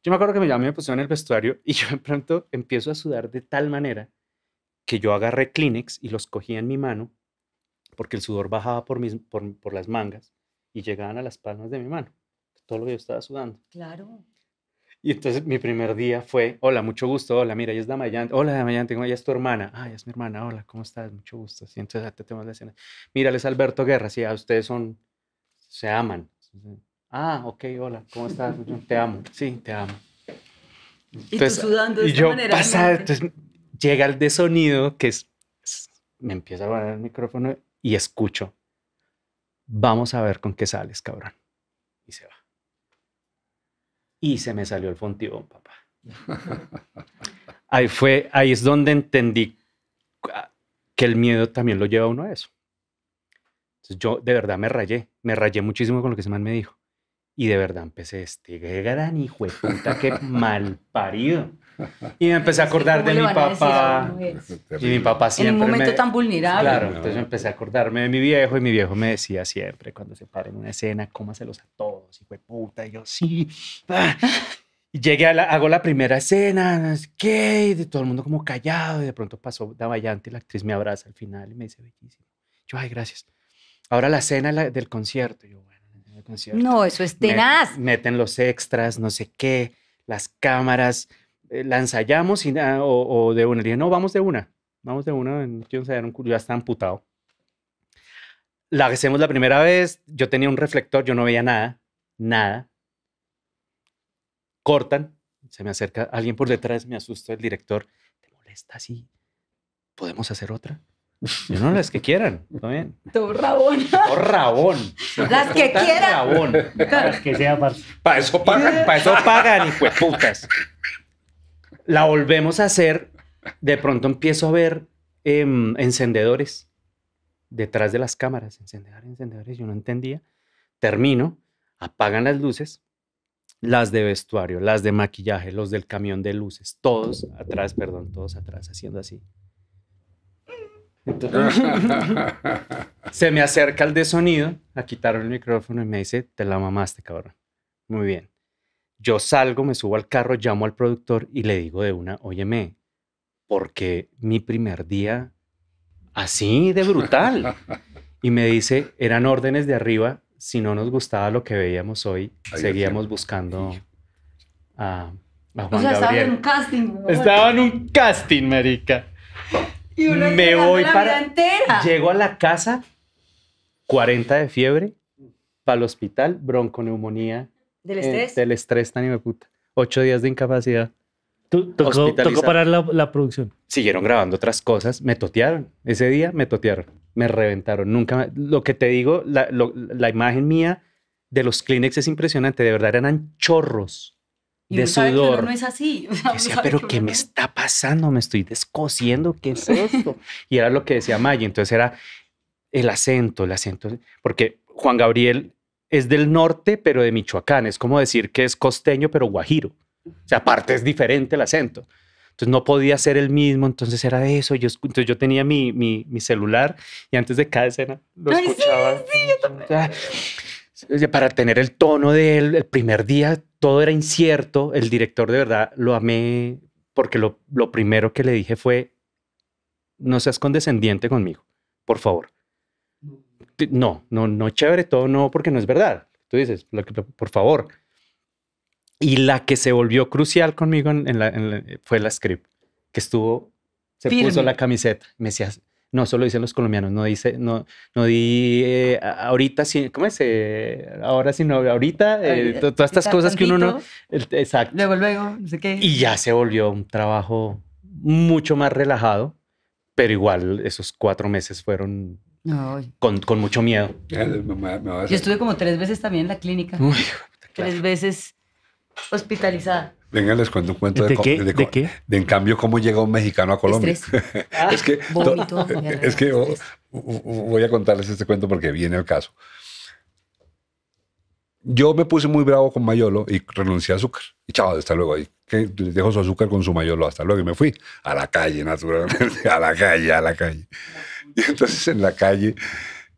Yo me acuerdo que me llamé, me pusieron en el vestuario y (laughs) yo de pronto empiezo a sudar de tal manera que yo agarré Kleenex y los cogía en mi mano porque el sudor bajaba por, mis, por, por las mangas y llegaban a las palmas de mi mano. Todo lo que yo estaba sudando. Claro. Y entonces mi primer día fue, hola, mucho gusto, hola, mira, ella es Damayante. hola Damayante, tengo, ella es tu hermana, ah, es mi hermana, hola, ¿cómo estás? Mucho gusto. Sí, entonces ah, te tenemos la escena, mira, Alberto Guerra, sí, a ustedes son, se aman. Ah, ok, hola, ¿cómo estás? te amo, sí, te amo. y tú sudando de y yo Pasa, entonces llega el de sonido, que es, me empieza a poner el micrófono y escucho, vamos a ver con qué sales, cabrón. Y se va y se me salió el fontibón, papá. Ahí fue, ahí es donde entendí ah, que el miedo también lo lleva uno a eso. Entonces yo de verdad me rayé, me rayé muchísimo con lo que ese man me dijo. Y de verdad empecé este gran hijo de puta qué (laughs) mal parido. Y me empecé a acordar de mi papá. Y mi papá siempre. En un momento tan vulnerable. Claro, entonces me empecé a acordarme de mi viejo y mi viejo me decía siempre, cuando se en una escena, cómaselos a todos, hijo de puta. Y yo, sí. (laughs) Y llegué a la, hago la primera escena, ¿qué? Y de todo el mundo como callado. Y de pronto pasó Damayante y la actriz me abraza al final y me dice, bellísimo. Yo, ay, gracias. Ahora la escena del concierto. Yo, bueno, el concierto. No, eso es tenaz. meten los extras, no sé qué, las cámaras eh, la ensayamos y, o, de una. Le dije, no, vamos de una. Vamos de una. Yo ya está amputado. La hacemos la primera vez. Yo tenía un reflector, yo no veía nada. Nada. Cortan. Se me acerca alguien por detrás, me asusta el director. ¿Te molesta así? ¿Podemos hacer otra? Yo no, las que quieran, todo bien? rabón. todo rabón. Las que quieran. Rabón. Las que sea, Para eso pagan, para eso pagan, putas la volvemos a hacer, de pronto empiezo a ver em, encendedores detrás de las cámaras, encendedores, encendedores, yo no entendía. Termino, apagan las luces, las de vestuario, las de maquillaje, los del camión de luces, todos atrás, perdón, todos atrás, haciendo así. Entonces, (laughs) se me acerca el de sonido a quitar el micrófono y me dice, te la mamaste, cabrón. Muy bien. Yo salgo, me subo al carro, llamo al productor y le digo de una, óyeme, porque mi primer día así de brutal? (laughs) y me dice, eran órdenes de arriba, si no nos gustaba lo que veíamos hoy, seguíamos buscando a, a Juan o sea, Estaba en un casting. Estaba en un casting, marica. Y me voy para... Llego a la casa, 40 de fiebre, para el hospital, bronconeumonía, ¿Del eh, estrés? del estrés tan hijo puta. Ocho días de incapacidad. Tocó, parar la, producción. Siguieron grabando otras cosas, me totearon. Ese día me totearon, me reventaron. Nunca, lo que te digo, la, imagen mía de los Kleenex es impresionante. De verdad eran chorros de sudor. Que no es así. (laughs) decía, pero ¿qué me, está pasando? Me estoy descosiendo. ¿Qué es esto? y era lo que decía Maya. Entonces era el acento, el acento, porque Juan Gabriel es del norte, pero de Michoacán. Es como decir que es costeño, pero guajiro. O sea, aparte es diferente el acento. Entonces no podía ser el mismo, entonces era de eso. Yo, entonces yo tenía mi, mi, celular y antes de cada escena lo Sí, Para tener el tono de él, el primer día todo era incierto. El director de verdad lo amé porque lo, lo primero que le dije fue, no seas condescendiente conmigo, por favor no, no, no chévere, todo no, porque no es verdad. Tú dices, por favor. Y la que se volvió crucial conmigo fue la script, que estuvo, se puso la camiseta. Me decía, no, solo dicen los colombianos, no dice, no, no di eh, ahorita, ¿cómo es? Eh, ahora, ahora, sino ahorita, eh, todas estas cosas que uno no. exacto. Luego, luego, no sé qué. Y ya se volvió un trabajo mucho más relajado, pero igual esos cuatro meses fueron con, con, mucho miedo. Yo estuve como tres veces también en la clínica. Tres veces hospitalizada. Venga, les cuento un cuento de, en cambio cómo llegó un mexicano a Colombia. (laughs) es que, ah, (laughs) voy a contarles este cuento porque viene el caso. Yo me puse muy bravo con Mayolo y renuncié a azúcar. Y chao, hasta luego. ahí que dejo su azúcar con su Mayolo, hasta luego. Y me fui a la calle, naturalmente. (laughs) A la calle, a la calle. Y entonces en la calle,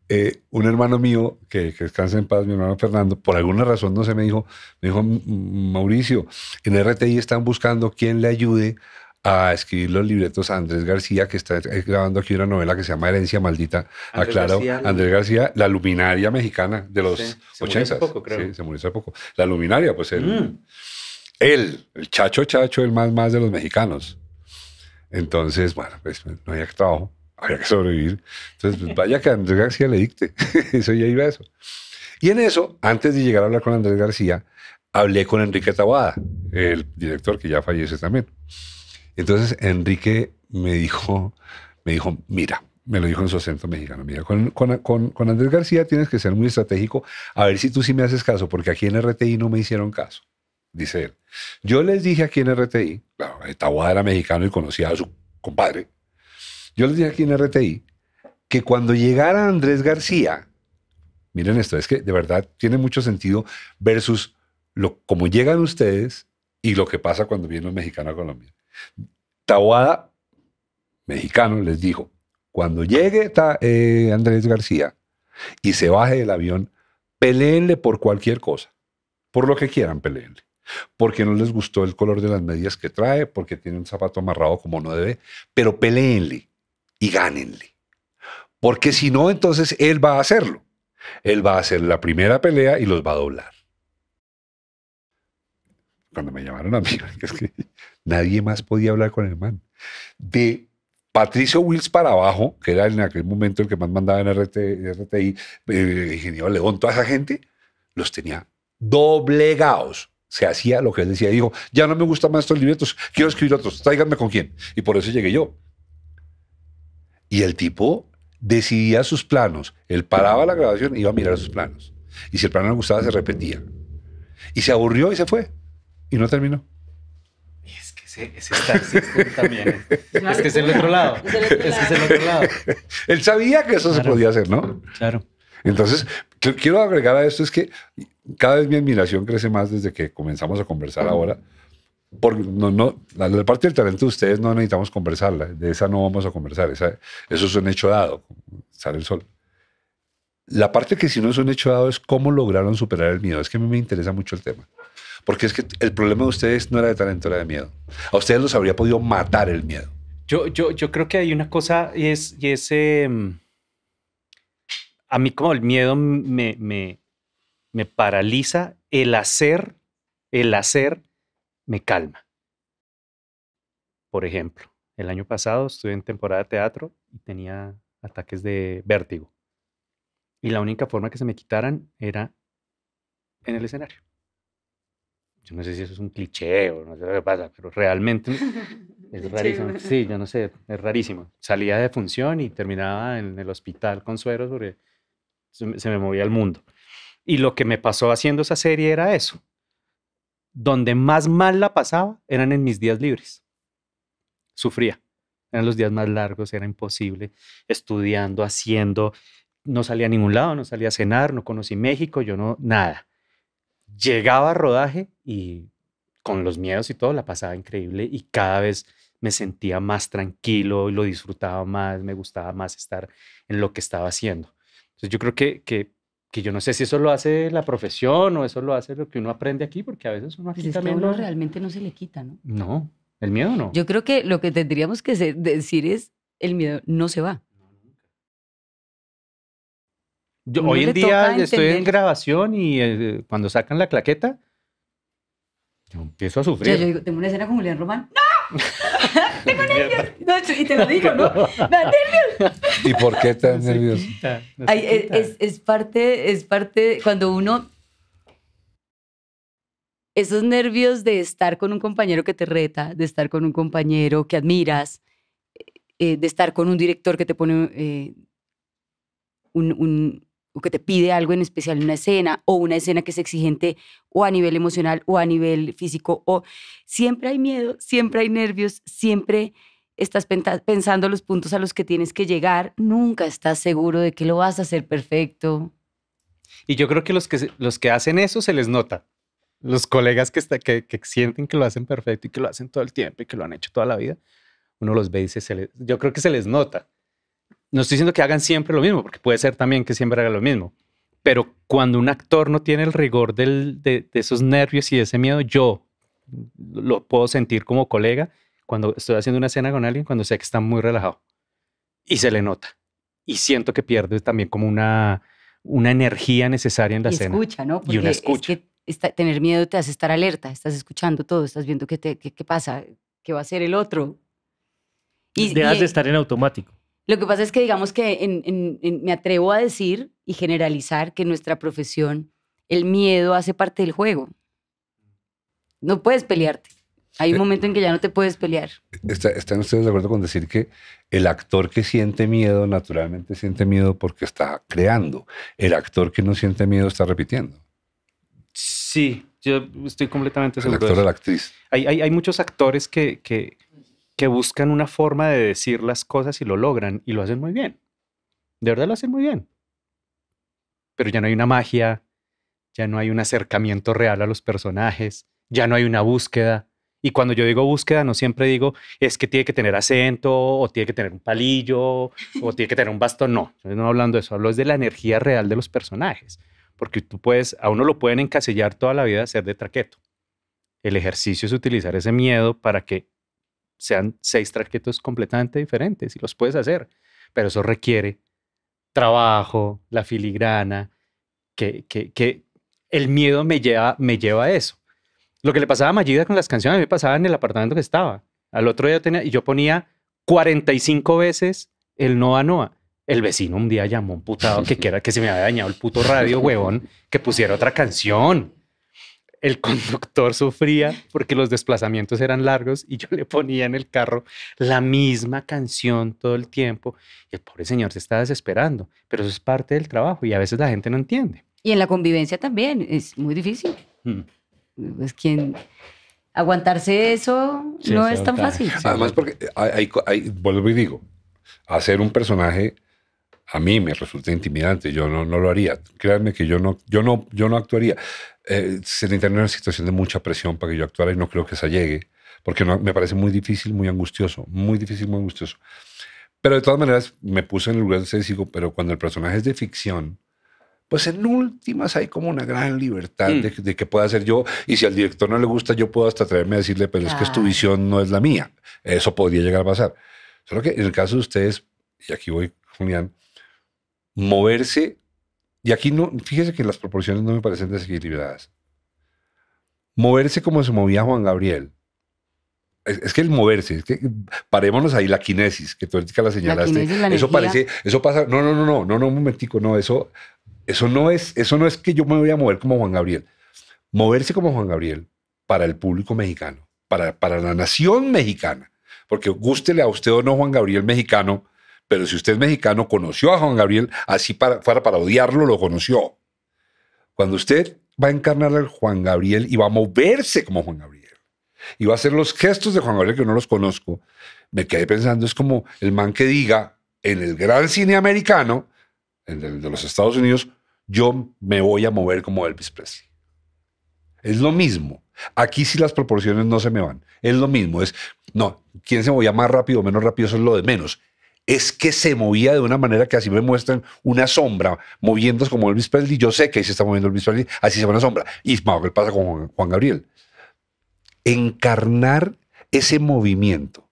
eh, un hermano mío, que, que descansa en paz, mi hermano Fernando, por alguna razón no se me dijo, me dijo, Mauricio, en RTI están buscando quien le ayude a escribir los libretos a Andrés García, que está grabando aquí una novela que se llama Herencia Maldita. Andrés Aclaro, García, Andrés García, la luminaria mexicana de los sí, se murió hace poco, creo. Sí, se murió hace poco. La luminaria, pues él, mm. el chacho chacho, el más más de los mexicanos. Entonces, bueno, pues no había trabajar había que sobrevivir. Entonces, pues, vaya que Andrés García le dicte. (laughs) eso ya iba a eso. Y en eso, antes de llegar a hablar con Andrés García, hablé con Enrique Tabada, el director que ya fallece también. Entonces Enrique me dijo, me dijo, mira, me lo dijo en su acento mexicano, mira, con, Andrés García tienes que ser muy estratégico, a ver si tú sí me haces caso, porque aquí en RTI no me hicieron caso, dice él. Yo les dije aquí en RTI, claro, era mexicano y conocía a su compadre, yo les dije aquí en RTI que cuando llegara Andrés García, miren esto, es que de verdad tiene mucho sentido versus lo, como llegan ustedes y lo que pasa cuando viene un mexicano a Colombia. Tawada, mexicano, les dijo, cuando llegue eh, Andrés García y se baje del avión, peleenle por cualquier cosa, por lo que quieran peleenle, porque no les gustó el color de las medias que trae, porque tiene un zapato amarrado como no debe, pero peleenle y gánenle, porque si no, entonces él va a hacerlo. Él va a hacer la primera pelea y los va a doblar. Cuando me llamaron a mí, (laughs) es que Nadie más podía hablar con el man. De Patricio Wills para abajo, que era en aquel momento el que más mandaba en RTI, eh, ingeniero León, toda esa gente, los tenía doblegados. Se hacía lo que él decía. Dijo, ya no me gustan más estos libretos, quiero escribir otros, tráiganme con quién. Y por eso llegué yo. Y el tipo decidía sus planos. Él paraba la grabación y iba a mirar sus planos. Y si el plano no gustaba, se repetía. Y se aburrió y se fue. Y no terminó. Sí, ese también. Es, que es el otro lado. Es que es el otro lado. Él sabía que eso se podía hacer, ¿no? Claro. Entonces, quiero agregar a esto es que cada vez mi admiración crece más desde que comenzamos a conversar ahora. Porque no, no, la, parte del talento de ustedes no necesitamos conversarla, de esa no vamos a conversar, eso es un hecho dado, sale el sol. La parte que sí si no es un hecho dado es cómo lograron superar el miedo, es que a mí me interesa mucho el tema. Porque es que el problema de ustedes no era de talento, era de miedo. A ustedes los habría podido matar el miedo. Yo, yo, yo creo que hay una cosa y es, y es em, a mí como el miedo me, me, me paraliza, el hacer, el hacer me calma. Por ejemplo, el año pasado estuve en temporada de teatro y tenía ataques de vértigo. Y la única forma que se me quitaran era en el escenario yo no sé si eso es un cliché o no sé lo que pasa, pero realmente (laughs) es rarísimo. Sí, yo no sé, es rarísimo. Salía de función y terminaba en el hospital con suero sobre... Se, se me movía el mundo. Y lo que me pasó haciendo esa serie era eso. Donde más mal la pasaba eran en mis días libres. Sufría. Eran los días más largos, era imposible. Estudiando, haciendo. No salía a ningún lado, no salía a cenar, no conocí México, yo no, nada llegaba a rodaje y con los miedos y todo la pasaba increíble y cada vez me sentía más tranquilo y lo disfrutaba más, me gustaba más estar en lo que estaba haciendo. Entonces yo creo que, que, que yo no sé si eso lo hace la profesión o eso lo hace lo que uno aprende aquí, porque a veces uno pues realmente no se le quita, ¿no? No, el miedo no. Yo creo que lo que tendríamos que decir es, el miedo no se va hoy en día estoy en grabación y eh, cuando sacan la claqueta, empiezo a sufrir. Yo, digo, tengo una escena con Julián Román. ¡No! (laughs) tengo nervios. (laughs) No, y te lo digo, ¿no? nervios. (laughs) ¿Y por qué tan nervioso? es, parte, es parte, cuando uno... Esos nervios de estar con un compañero que te reta, de estar con un compañero que admiras, eh, de estar con un director que te pone eh, un, o que te pide algo en especial en una escena o una escena que es exigente o a nivel emocional o a nivel físico o siempre hay miedo, siempre hay nervios, siempre estás pensando los puntos a los que tienes que llegar, nunca estás seguro de que lo vas a hacer perfecto. Y yo creo que los que, los que hacen eso se les nota. Los colegas que, que, sienten que lo hacen perfecto y que lo hacen todo el tiempo y que lo han hecho toda la vida, uno los ve y se, yo creo que se les nota no estoy diciendo que hagan siempre lo mismo, porque puede ser también que siempre haga lo mismo, pero cuando un actor no tiene el rigor de, esos nervios y de ese miedo, yo lo puedo sentir como colega cuando estoy haciendo una escena con alguien, cuando sé que está muy relajado y se le nota. Y siento que pierde también como una, energía necesaria en la y escena. Escucha, ¿no? Porque y una escucha. está, tener miedo te hace estar alerta, estás escuchando todo, estás viendo qué, pasa, qué va a hacer el otro. Y, Dejas de e estar en automático. Lo que pasa es que digamos que me atrevo a decir y generalizar que en nuestra profesión el miedo hace parte del juego. No puedes pelearte. Hay un eh, momento en que ya no te puedes pelear. ¿Están ustedes de acuerdo con decir que el actor que siente miedo, naturalmente siente miedo porque está creando? El actor que no siente miedo está repitiendo. Sí, yo estoy completamente de seguro. El actor o la actriz. Hay, hay, hay muchos actores que, que que buscan una forma de decir las cosas y lo logran y lo hacen muy bien. De verdad lo hacen muy bien. Pero ya no hay una magia, ya no hay un acercamiento real a los personajes, ya no hay una búsqueda. Y cuando yo digo búsqueda, no siempre digo es que tiene que tener acento, o tiene que tener un palillo, o tiene que tener un bastón. No, yo no hablando de eso, hablo de la energía real de los personajes. Porque tú puedes, a uno lo pueden encasillar toda la vida a ser de traqueto. El ejercicio es utilizar ese miedo para que sean seis traquetos completamente diferentes y los puedes hacer, pero eso requiere trabajo, la filigrana, que, que, el miedo me lleva, me lleva a eso. Lo que le pasaba a Mayida con las canciones, me pasaba en el apartamento que estaba. Al otro día tenía, y yo ponía 45 veces el Noa Noa. El vecino un día llamó un putado que, (laughs) quiera que se me había dañado el puto radio, huevón, que pusiera otra canción el conductor sufría porque los desplazamientos eran largos y yo le ponía en el carro la misma canción todo el tiempo y el pobre señor se está desesperando, pero eso es parte del trabajo y a veces la gente no entiende. Y en la convivencia también es muy difícil. Mm. es pues, quien aguantarse eso no es tan fácil. Además, porque vuelvo y digo, hacer un personaje a mí me resulta intimidante, yo no, lo haría. Créanme que yo no, yo no, yo no actuaría. Eh, se necesitaría una situación de mucha presión para que yo actuara y no creo que esa llegue, porque no, me parece muy difícil, muy angustioso, muy difícil, muy angustioso. Pero de todas maneras, me puse en el lugar de Césico, pero cuando el personaje es de ficción, pues en últimas hay como una gran libertad mm. de, que pueda hacer yo. Y si al director no le gusta, yo puedo hasta traerme a decirle, pero es que tu visión no es la mía. Eso podría llegar a pasar. Solo que en el caso de ustedes, y aquí voy, Julián, moverse, y aquí no, fíjese que las proporciones no me parecen desequilibradas, moverse como se movía Juan Gabriel. Es, que el moverse, es que parémonos ahí la kinesis, que tú ahorita la señalaste. eso parece, eso pasa, no, no, no, no, no, no, un momentico, no, eso, eso no es, eso no es que yo me voy a mover como Juan Gabriel. Moverse como Juan Gabriel para el público mexicano, para, para la nación mexicana, porque gústele a usted o no Juan Gabriel mexicano, pero si usted es mexicano, conoció a Juan Gabriel, así para, fuera para odiarlo, lo conoció. Cuando usted va a encarnar al Juan Gabriel y va a moverse como Juan Gabriel, y va a hacer los gestos de Juan Gabriel que no los conozco, me quedé pensando, es como el man que diga en el gran cine americano, en el de los Estados Unidos, yo me voy a mover como Elvis Presley. Es lo mismo. Aquí sí las proporciones no se me van. Es lo mismo. Es, no, quién se movía más rápido o menos rápido, eso es lo de menos es que se movía de una manera que así me muestran una sombra moviéndose como Elvis Presley. Yo sé que ahí se está moviendo Elvis Presley, así se ve una sombra. Y que pasa con Juan Gabriel. Encarnar ese movimiento.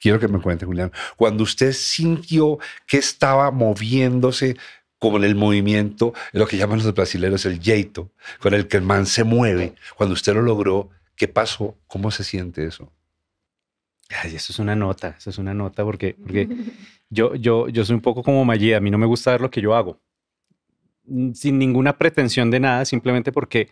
Quiero que me cuente, Julián. Cuando usted sintió que estaba moviéndose como en el movimiento, lo que llaman los brasileños el jeito, con el que el man se mueve, cuando usted lo logró, ¿qué pasó? ¿Cómo se siente eso? Ay, eso es una nota, eso es una nota porque, porque (laughs) yo, yo, yo soy un poco como Mayida, a mí no me gusta ver lo que yo hago, mm, sin ninguna pretensión de nada, simplemente porque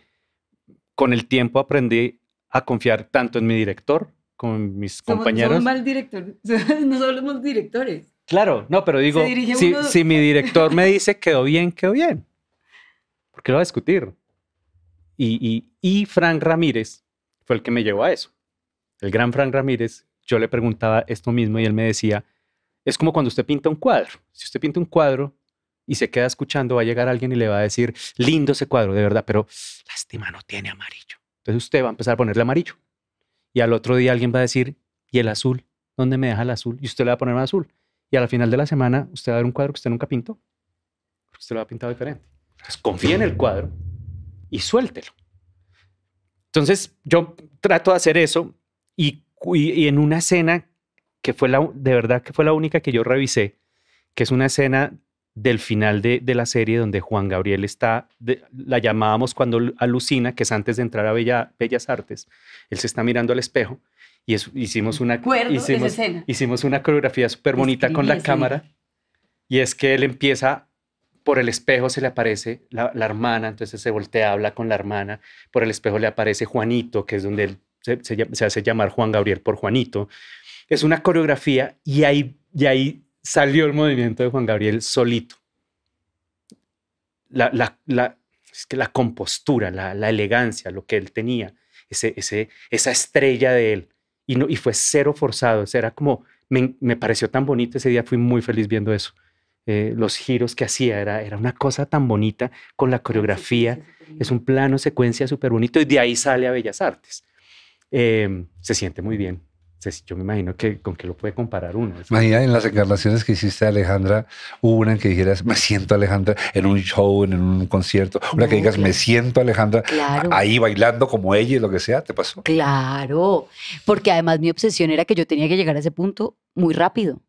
con el tiempo aprendí a confiar tanto en mi director como en mis compañeros. Somos mal director, (laughs) no somos directores. Claro, no, pero digo, si, si mi (laughs) director me dice quedó bien, quedó bien, ¿por qué lo va a discutir? Y, y, y Frank Ramírez fue el que me llevó a eso. El gran Frank Ramírez yo le preguntaba esto mismo y él me decía, es como cuando usted pinta un cuadro. Si usted pinta un cuadro y se queda escuchando, va a llegar alguien y le va a decir, lindo ese cuadro, de verdad, pero lástima, no tiene amarillo. Entonces usted va a empezar a ponerle amarillo. Y al otro día alguien va a decir, ¿y el azul? ¿Dónde me deja el azul? Y usted le va a poner más azul. Y a la final de la semana usted va a ver un cuadro que usted nunca pintó, usted lo ha pintado diferente. Entonces confíe en el cuadro y suéltelo. Entonces yo trato de hacer eso y y, en una escena que fue la, de verdad que fue la única que yo revisé, que es una escena del final de, la serie donde Juan Gabriel está, la llamábamos cuando alucina, que es antes de entrar a Bellas Artes, él se está mirando al espejo y hicimos, una, hicimos, hicimos una coreografía súper bonita con la cámara y es que él empieza por el espejo se le aparece la, la, hermana, entonces se voltea, habla con la hermana, por el espejo le aparece Juanito, que es donde él se, hace llamar Juan Gabriel por Juanito. Es una coreografía y ahí, y ahí salió el movimiento de Juan Gabriel solito. La, la, la es que la compostura, la, elegancia, lo que él tenía, ese, esa estrella de él. Y, no, y fue cero forzado. era como, me, pareció tan bonito ese día, fui muy feliz viendo eso. Eh, los giros que hacía, era, era una cosa tan bonita con la coreografía. es un plano, secuencia súper bonito y de ahí sale a Bellas Artes. Em, se siente muy bien. Yo me imagino que con qué lo puede comparar uno. Imagina en las encarnaciones que hiciste Alejandra, hubo una en que dijeras, me siento Alejandra, en un show, en un concierto, una que digas, me siento Alejandra, ahí bailando como ella y lo que sea, ¿te pasó? Claro, porque además mi obsesión era que yo tenía que llegar a ese punto muy rápido,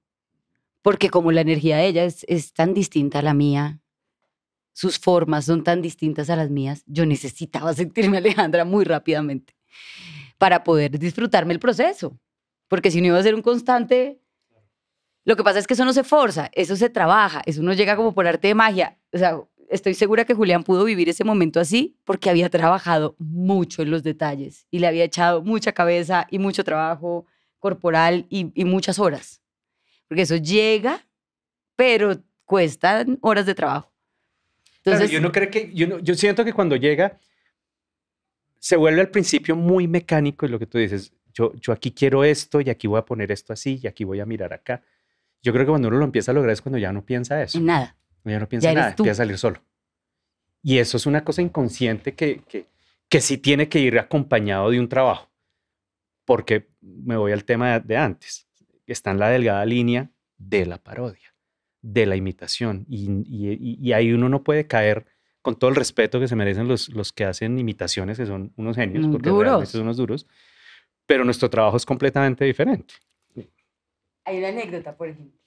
porque como la energía de ella es tan distinta a la mía, sus formas son tan distintas a las mías, yo necesitaba sentirme (laughs) Alejandra muy rápidamente para poder disfrutarme el proceso. Porque si no iba a ser un constante... Lo que pasa es que eso no se forza, eso se trabaja, eso no llega como por arte de magia. O sea, estoy segura que Julián pudo vivir ese momento así porque había trabajado mucho en los detalles y le había echado mucha cabeza y mucho trabajo corporal y, muchas horas. Porque eso llega, pero cuestan horas de trabajo. Entonces, yo no creo que, yo siento que cuando llega, se vuelve al principio muy mecánico y lo que tú dices, yo, yo aquí quiero esto y aquí voy a poner esto así y aquí voy a mirar acá. Yo creo que cuando uno lo empieza a lograr es cuando ya no piensa eso. En nada. ya no piensa nada, tú. empieza a salir solo. Y eso es una cosa inconsciente que, que, sí tiene que ir acompañado de un trabajo. Porque me voy al tema de antes. Está en la delgada línea de la parodia, de la imitación. Y, y, y ahí uno no puede caer con todo el respeto que se merecen los, los que hacen imitaciones, que son unos genios, porque son unos duros, pero nuestro trabajo es completamente diferente. Hay una anécdota, por ejemplo.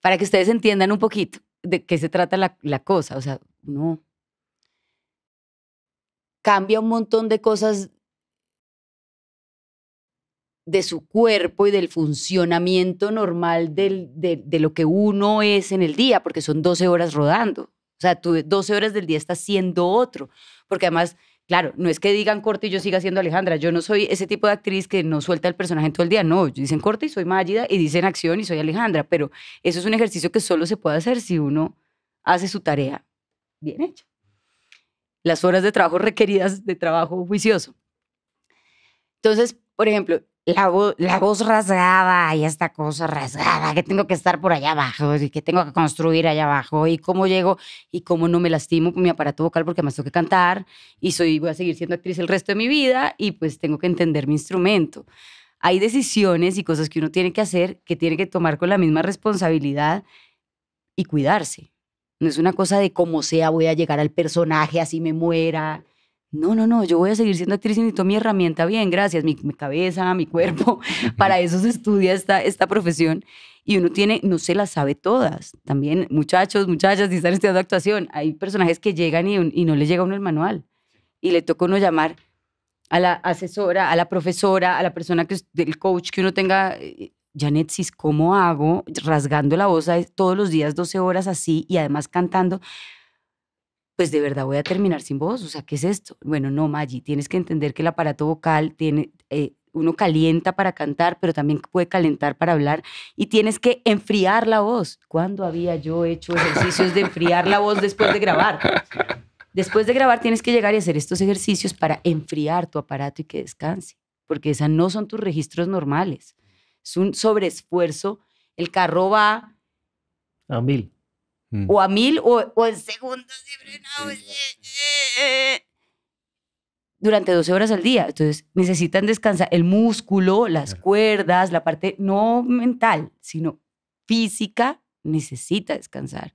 Para que ustedes entiendan un poquito de qué se trata la, cosa, o sea, no. Cambia un montón de cosas de su cuerpo y del funcionamiento normal de, de, lo que uno es en el día, porque son 12 horas rodando. O sea, tú 12 horas del día estás siendo otro, porque además... Claro, no es que digan corte y yo siga siendo Alejandra. Yo no soy ese tipo de actriz que no suelta el personaje en todo el día. No, dicen corte y soy Mayida y dicen acción y soy Alejandra. Pero eso es un ejercicio que solo se puede hacer si uno hace su tarea bien hecha. Las horas de trabajo requeridas de trabajo juicioso. Entonces, por ejemplo, la, voz rasgada y esta cosa rasgada, que tengo que estar por allá abajo y que tengo que construir allá abajo y cómo llego y cómo no me lastimo mi aparato vocal porque me tengo que cantar y soy, voy a seguir siendo actriz el resto de mi vida y pues tengo que entender mi instrumento. Hay decisiones y cosas que uno tiene que hacer que tiene que tomar con la misma responsabilidad y cuidarse. No es una cosa de cómo sea voy a llegar al personaje, así me muera no, no, no, yo voy a seguir siendo actriz y necesito mi herramienta bien, gracias, mi, cabeza, mi cuerpo, (laughs) para eso se estudia esta, esta profesión. Y uno tiene, no se las sabe todas. También muchachos, muchachas, si están estudiando actuación, hay personajes que llegan y, no les llega uno el manual. Y le toca uno llamar a la asesora, a la profesora, a la persona que del coach que uno tenga. Eh, Janet, es ¿cómo hago rasgando la voz todos los días 12 horas así y además cantando? Pues, de verdad voy a terminar sin voz, o sea, ¿qué es esto? Bueno, no, Maggi, tienes que entender que el aparato vocal tiene, eh, uno calienta para cantar, pero también puede calentar para hablar y tienes que enfriar la voz. ¿Cuándo había yo hecho ejercicios de enfriar la voz después de grabar? Después de grabar tienes que llegar y hacer estos ejercicios para enfriar tu aparato y que descanse, porque esas no son tus registros normales. Es un sobreesfuerzo. El carro va... A mil Mm. o a mil o, en segundos de frenado. Eh, eh, eh. Durante 12 horas al día. Entonces necesitan descansar el músculo, las cuerdas, la parte no mental, sino física, necesita descansar.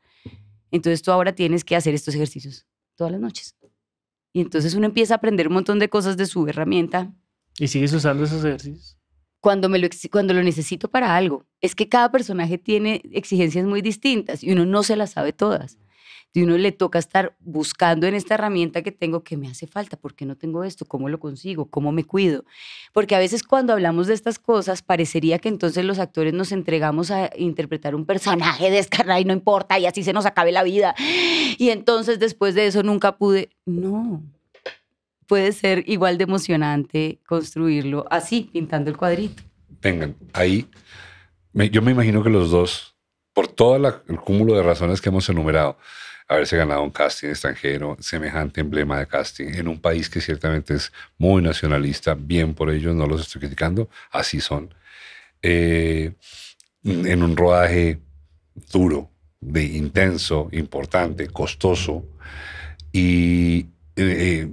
Entonces tú ahora tienes que hacer estos ejercicios todas las noches. Y entonces uno empieza a aprender un montón de cosas de su herramienta. ¿Y sigues usando esos ejercicios? cuando, me lo, cuando lo necesito para algo. Es que cada personaje tiene exigencias muy distintas y uno no se las sabe todas. Y uno le toca estar buscando en esta herramienta que tengo que me hace falta, ¿por qué no tengo esto? ¿Cómo lo consigo? ¿Cómo me cuido? Porque a veces cuando hablamos de estas cosas parecería que entonces los actores nos entregamos a interpretar un personaje descarnado y no importa y así se nos acabe la vida. Y entonces después de eso nunca pude, no, puede ser igual de emocionante construirlo así, pintando el cuadrito. Vengan, ahí yo me imagino que los dos, por todo el cúmulo de razones que hemos enumerado, haberse ganado un casting extranjero, semejante emblema de casting, en un país que ciertamente es muy nacionalista, bien por ellos, no los estoy criticando, así son, eh, en un rodaje duro, de intenso, importante, costoso, y eh, eh,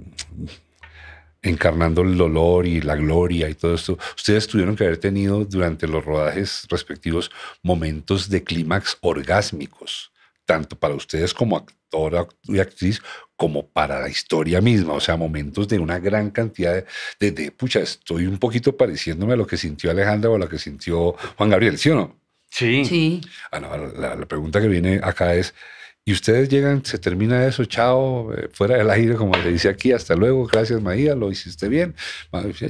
encarnando el dolor y la gloria y todo esto, ustedes tuvieron que haber tenido durante los rodajes respectivos momentos de clímax orgásmicos, tanto para ustedes como actor y actriz, como para la historia misma, o sea, momentos de una gran cantidad de, de, pucha, estoy un poquito pareciéndome a lo que sintió Alejandra o a lo que sintió Juan Gabriel, ¿sí o no? Sí. sí. Ah, la pregunta que viene acá es, y ustedes llegan, se termina eso, chao, eh, fuera del aire, como se dice aquí, hasta luego, gracias María, lo hiciste bien,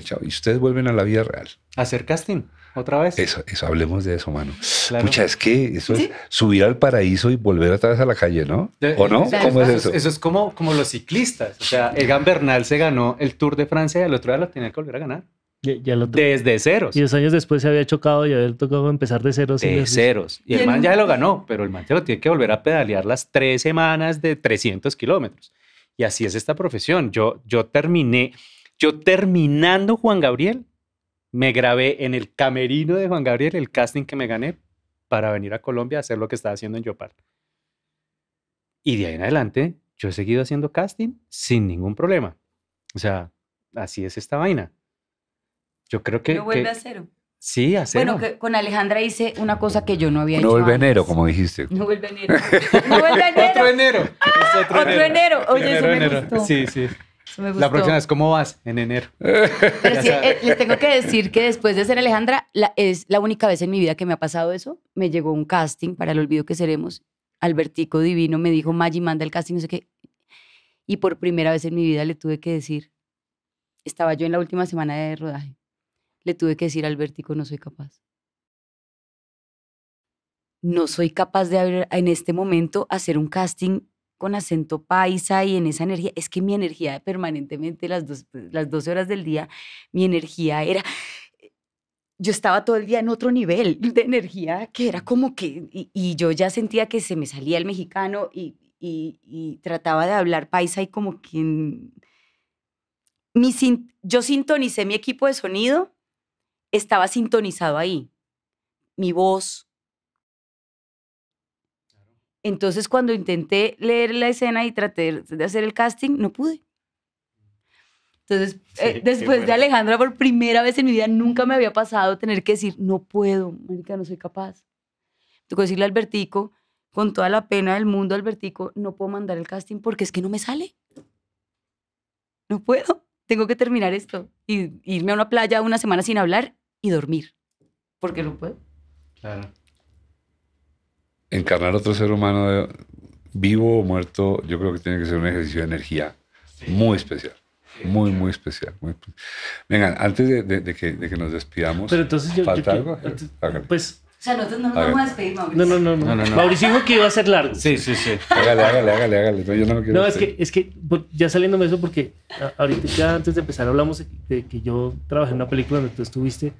chao. Y ustedes vuelven a la vida real. Hacer casting, otra vez. Eso, eso hablemos de eso, mano. es que eso es subir al paraíso y volver atrás a la calle, ¿no? ¿O no? ¿Cómo es eso? Eso es como, como los ciclistas. O sea, Egan Bernal se ganó el Tour de Francia y al otro día lo tenía que volver a ganar desde ceros. Y dos años después se había chocado y había tocado empezar de ceros. De ceros. Y, el, man ya lo ganó, pero el man ya lo tiene que volver a pedalear las tres semanas de 300 kilómetros. Y así es esta profesión. Yo, yo terminé, yo terminando Juan Gabriel, me grabé en el camerino de Juan Gabriel el casting que me gané para venir a Colombia a hacer lo que estaba haciendo en Yopar Y de ahí en adelante, yo he seguido haciendo casting sin ningún problema. O sea, así es esta vaina. Yo creo que. No vuelve a cero. Sí, a cero. Bueno, con Alejandra hice una cosa que yo no había hecho. No vuelve enero, como dijiste. No vuelve enero. (laughs) no vuelve enero. otro enero. Ah, otro, enero. Oye, eso me Gustó. Sí, sí. La próxima es cómo vas en enero. (laughs) Pero sí, eh, les tengo que decir que después de ser Alejandra, es la única vez en mi vida que me ha pasado eso. Me llegó un casting para el olvido que seremos. Albertico Divino me dijo, Maggi, manda el casting, no sé qué. Y por primera vez en mi vida le tuve que decir, estaba yo en la última semana de rodaje le tuve que decir al vértigo, no soy capaz. No soy capaz de en este momento hacer un casting con acento paisa y en esa energía. Es que mi energía permanentemente, las, dos, pues, las 12 horas del día, mi energía era... Eh, yo estaba todo el día en otro nivel de energía que era como que... Y, yo ya sentía que se me salía el mexicano y, trataba de hablar paisa y como que... yo sintonicé mi equipo de sonido estaba sintonizado ahí, mi voz. Entonces cuando intenté leer la escena y traté de hacer el casting, no pude. Entonces, eh, después de Alejandra, por primera vez en mi vida, nunca me había pasado tener que decir, no puedo, no soy capaz. Tengo que decirle a Albertico, con toda la pena del mundo, Albertico, no puedo mandar el casting porque es que no me sale. No puedo. Tengo que terminar esto. Y irme a una playa una semana sin hablar y dormir, porque no puedo. Claro. Encarnar otro ser humano vivo o muerto, yo creo que tiene que ser un ejercicio de energía muy especial. muy, muy especial. Venga, antes de, de, de, que, de, que, nos despidamos, Pero entonces yo, ¿falta yo, algo? Pues o sea, nosotros no nos vamos a despedir, Mauricio. No, no, no. no. Mauricio dijo que iba a ser largo. Sí, sí, sí. Hágale, hágale, hágale, hágale. No, yo no me quiero. No, es que, es que, pues, ya saliéndome de eso, porque ahorita ya antes de empezar hablamos de que yo trabajé en una película donde tú estuviste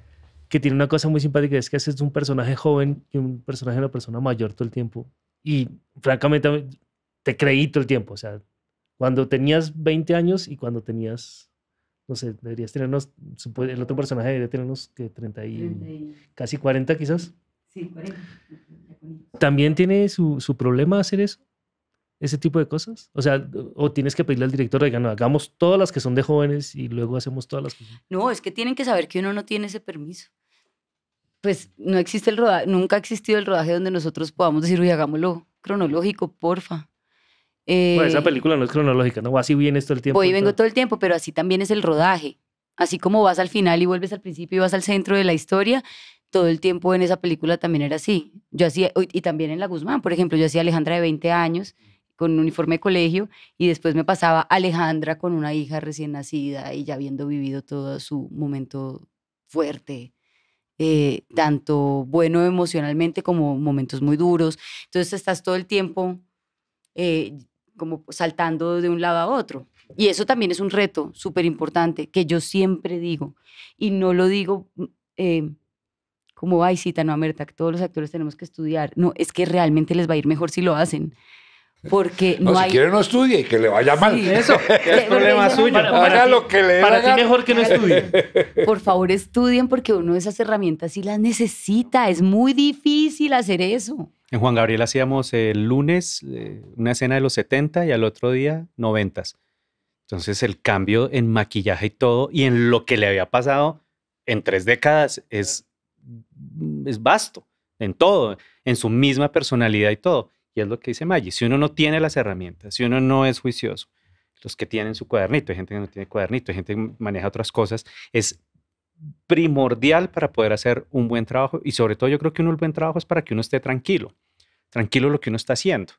que tiene una cosa muy simpática, es que haces un personaje joven y un personaje de una persona mayor todo el tiempo. Y francamente, te creí todo el tiempo. O sea, cuando tenías 20 años y cuando tenías, no sé, deberías tenernos, el otro personaje debería tenernos que 30 y, casi 40 quizás. Sí, 40. También tiene su, su problema hacer eso, ese tipo de cosas? O sea, o tienes que pedirle al director, de no, hagamos todas las que son de jóvenes y luego hacemos todas las que No, es que tienen que saber que uno no tiene ese permiso. Pues no existe el rodaje, nunca ha existido el rodaje donde nosotros podamos decir, oye, hagámoslo cronológico, porfa. bueno, esa eh, película no es cronológica, ¿no? Así vienes todo el tiempo. Voy vengo todo el tiempo, pero así también es el rodaje. Así como vas al final y vuelves al principio y vas al centro de la historia, todo el tiempo en esa película también era así. Yo hacía, y también en La Guzmán, por ejemplo, yo hacía Alejandra de 20 años, con un uniforme de colegio y después me pasaba Alejandra con una hija recién nacida y ya habiendo vivido todo su momento fuerte, eh, tanto bueno emocionalmente como momentos muy duros. Entonces estás todo el tiempo eh, como saltando de un lado a otro. Y eso también es un reto súper importante que yo siempre digo y no lo digo... Mm, eh, como, ay, cita, no, amerta todos los actores tenemos que estudiar. No, es que realmente les va a ir mejor si lo hacen. Porque no, si quiere no estudie y que le vaya mal. eso, (laughs) es problema suyo. Para, lo que le ti mejor que no estudie. (laughs) Por favor, estudien porque uno de esas herramientas sí las necesita. Es muy difícil hacer eso. En Juan Gabriel hacíamos el lunes eh, una escena de los 70 y al otro día 90. Entonces el cambio en maquillaje y todo y en lo que le había pasado en tres décadas es, es vasto, en todo, en su misma personalidad y todo. Y es lo que dice Maggi. Si uno no tiene las herramientas, si uno no es juicioso, los que tienen su cuadernito, hay gente que no tiene cuadernito, hay gente que maneja otras cosas, es primordial para poder hacer un buen trabajo. Y sobre todo yo creo que un buen trabajo es para que uno esté tranquilo, tranquilo lo que uno está haciendo.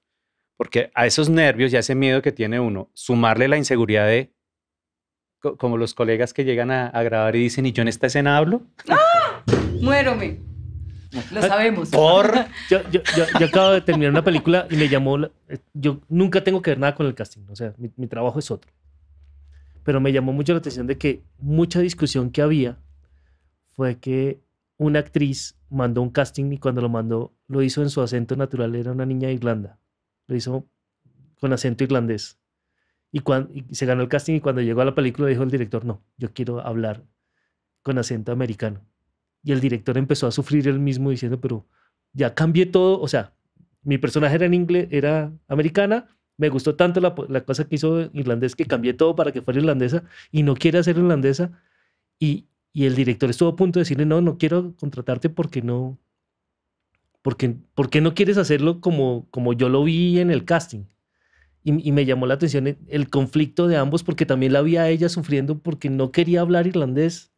Porque a esos nervios y a ese miedo que tiene uno, sumarle la inseguridad de, como los colegas que llegan a, grabar y dicen, ¿y yo en esta escena hablo? ¡Ah! Muérome. (laughs) Lo sabemos. Por. (laughs) Yo, yo, acabo de terminar una película y me llamó. Eh, yo nunca tengo que ver nada con el casting. O sea, mi, trabajo es otro. Pero me llamó mucho la atención de que mucha discusión que había fue que una actriz mandó un casting y cuando lo mandó, lo hizo en su acento natural. Era una niña de Irlanda. Lo hizo con acento irlandés. Y, cuando, y se ganó el casting y cuando llegó a la película dijo el director, no, yo quiero hablar con acento americano. Y el director empezó a sufrir él mismo diciendo, pero ya cambié todo, o sea, mi personaje era en inglés, era americana, me gustó tanto la, cosa que hizo irlandés que cambié todo para que fuera irlandesa y no quiere hacer irlandesa. Y, el director estuvo a punto de decirle, no, no quiero contratarte porque no, porque, porque no quieres hacerlo como, como yo lo vi en el casting. Y, y, me llamó la atención el conflicto de ambos porque también la vi a ella sufriendo porque no quería hablar irlandés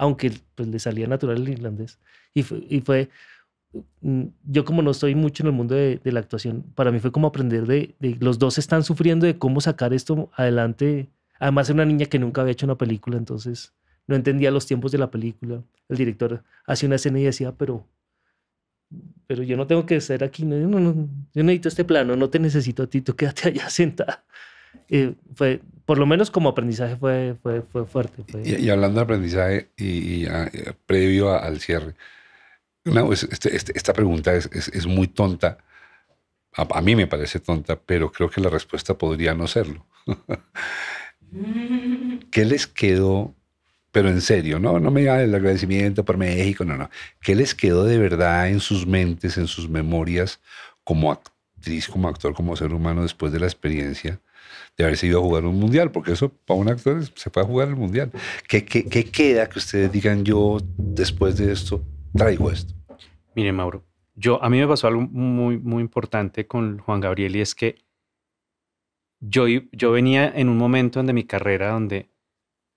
aunque pues, le salía natural el irlandés. Y fue, y fue, mm, yo como no estoy mucho en el mundo de, la actuación, para mí fue como aprender de, los dos están sufriendo de cómo sacar esto adelante. Además era una niña que nunca había hecho una película, entonces no entendía los tiempos de la película. El director hacía una escena y decía, pero, pero yo no tengo que estar aquí, no, no, yo necesito este plano, no te necesito a ti, tú quédate allá (laughs) sentada fue, por lo menos como aprendizaje fue, fue, fue fuerte. Y, hablando de aprendizaje y, ah, previo al cierre, pues, este, este, esta pregunta es, es, muy tonta. A, mí me parece tonta, pero creo que la respuesta podría no serlo. (laughs) ¿Qué les quedó? Pero en serio, no, no me digan el agradecimiento por México, no, no. ¿Qué les quedó de verdad en sus mentes, en sus memorias, como actriz, como actor, como ser humano después de la experiencia? de haber sido a jugar un mundial, porque eso para un actor se puede jugar el mundial. ¿Qué, queda que ustedes digan yo después de esto traigo esto? Mire, Mauro, yo, a mí me pasó algo muy, muy importante con Juan Gabriel y es que yo, yo venía en un momento de mi carrera donde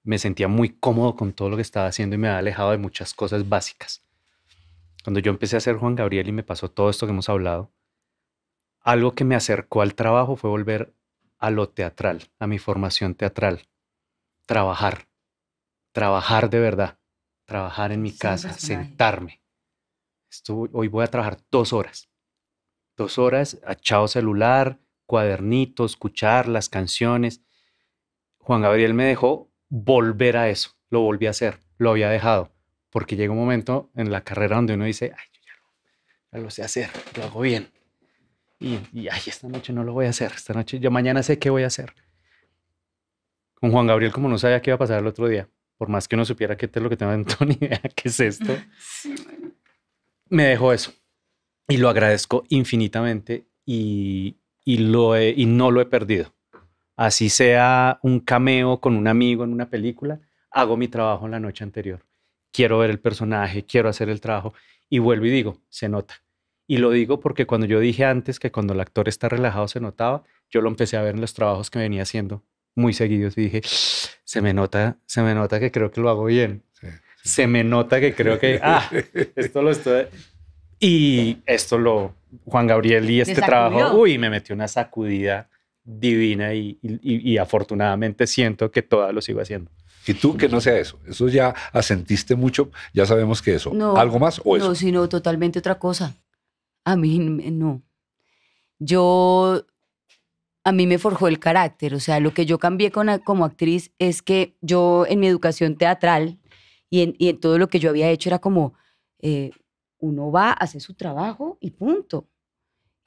me sentía muy cómodo con todo lo que estaba haciendo y me había alejado de muchas cosas básicas. Cuando yo empecé a ser Juan Gabriel y me pasó todo esto que hemos hablado, algo que me acercó al trabajo fue volver a lo teatral, a mi formación teatral. Trabajar, trabajar de verdad, trabajar en mi casa, sentarme. hoy voy a trabajar dos horas. Dos horas, achado celular, cuadernitos, escuchar las canciones. Juan Gabriel me dejó volver a eso, lo volví a hacer, lo había dejado, porque llega un momento en la carrera donde uno dice, ay, yo ya lo sé hacer, lo hago bien y, esta noche no lo voy a hacer, esta noche, yo mañana sé qué voy a hacer. Con Juan Gabriel, como no sabía qué iba a pasar el otro día, por más que uno supiera qué es lo que tengo, (laughs) qué es esto, me dejó eso. Y lo agradezco infinitamente y, lo y no lo he perdido. Así sea un cameo con un amigo en una película, hago mi trabajo en la noche anterior. Quiero ver el personaje, quiero hacer el trabajo y vuelvo y digo, se nota. Y lo digo porque cuando yo dije antes que cuando el actor está relajado se notaba, yo lo empecé a ver en los trabajos que venía haciendo muy seguidos y dije, se me nota, se me nota que creo que lo hago bien. Se me nota que creo que, ah, (laughs) esto lo estoy... Y esto lo, Juan Gabriel y este trabajo, uy, me metió una sacudida divina y, afortunadamente siento que todavía lo sigo haciendo. Y tú que no sea eso, eso ya asentiste mucho, ya sabemos que eso. ¿Algo más o eso? No, sino totalmente otra cosa a mí no. Yo, a mí me forjó el carácter, o sea, lo que yo cambié como actriz es que yo en mi educación teatral y en, y en todo lo que yo había hecho era como, eh, uno va, hace su trabajo y punto.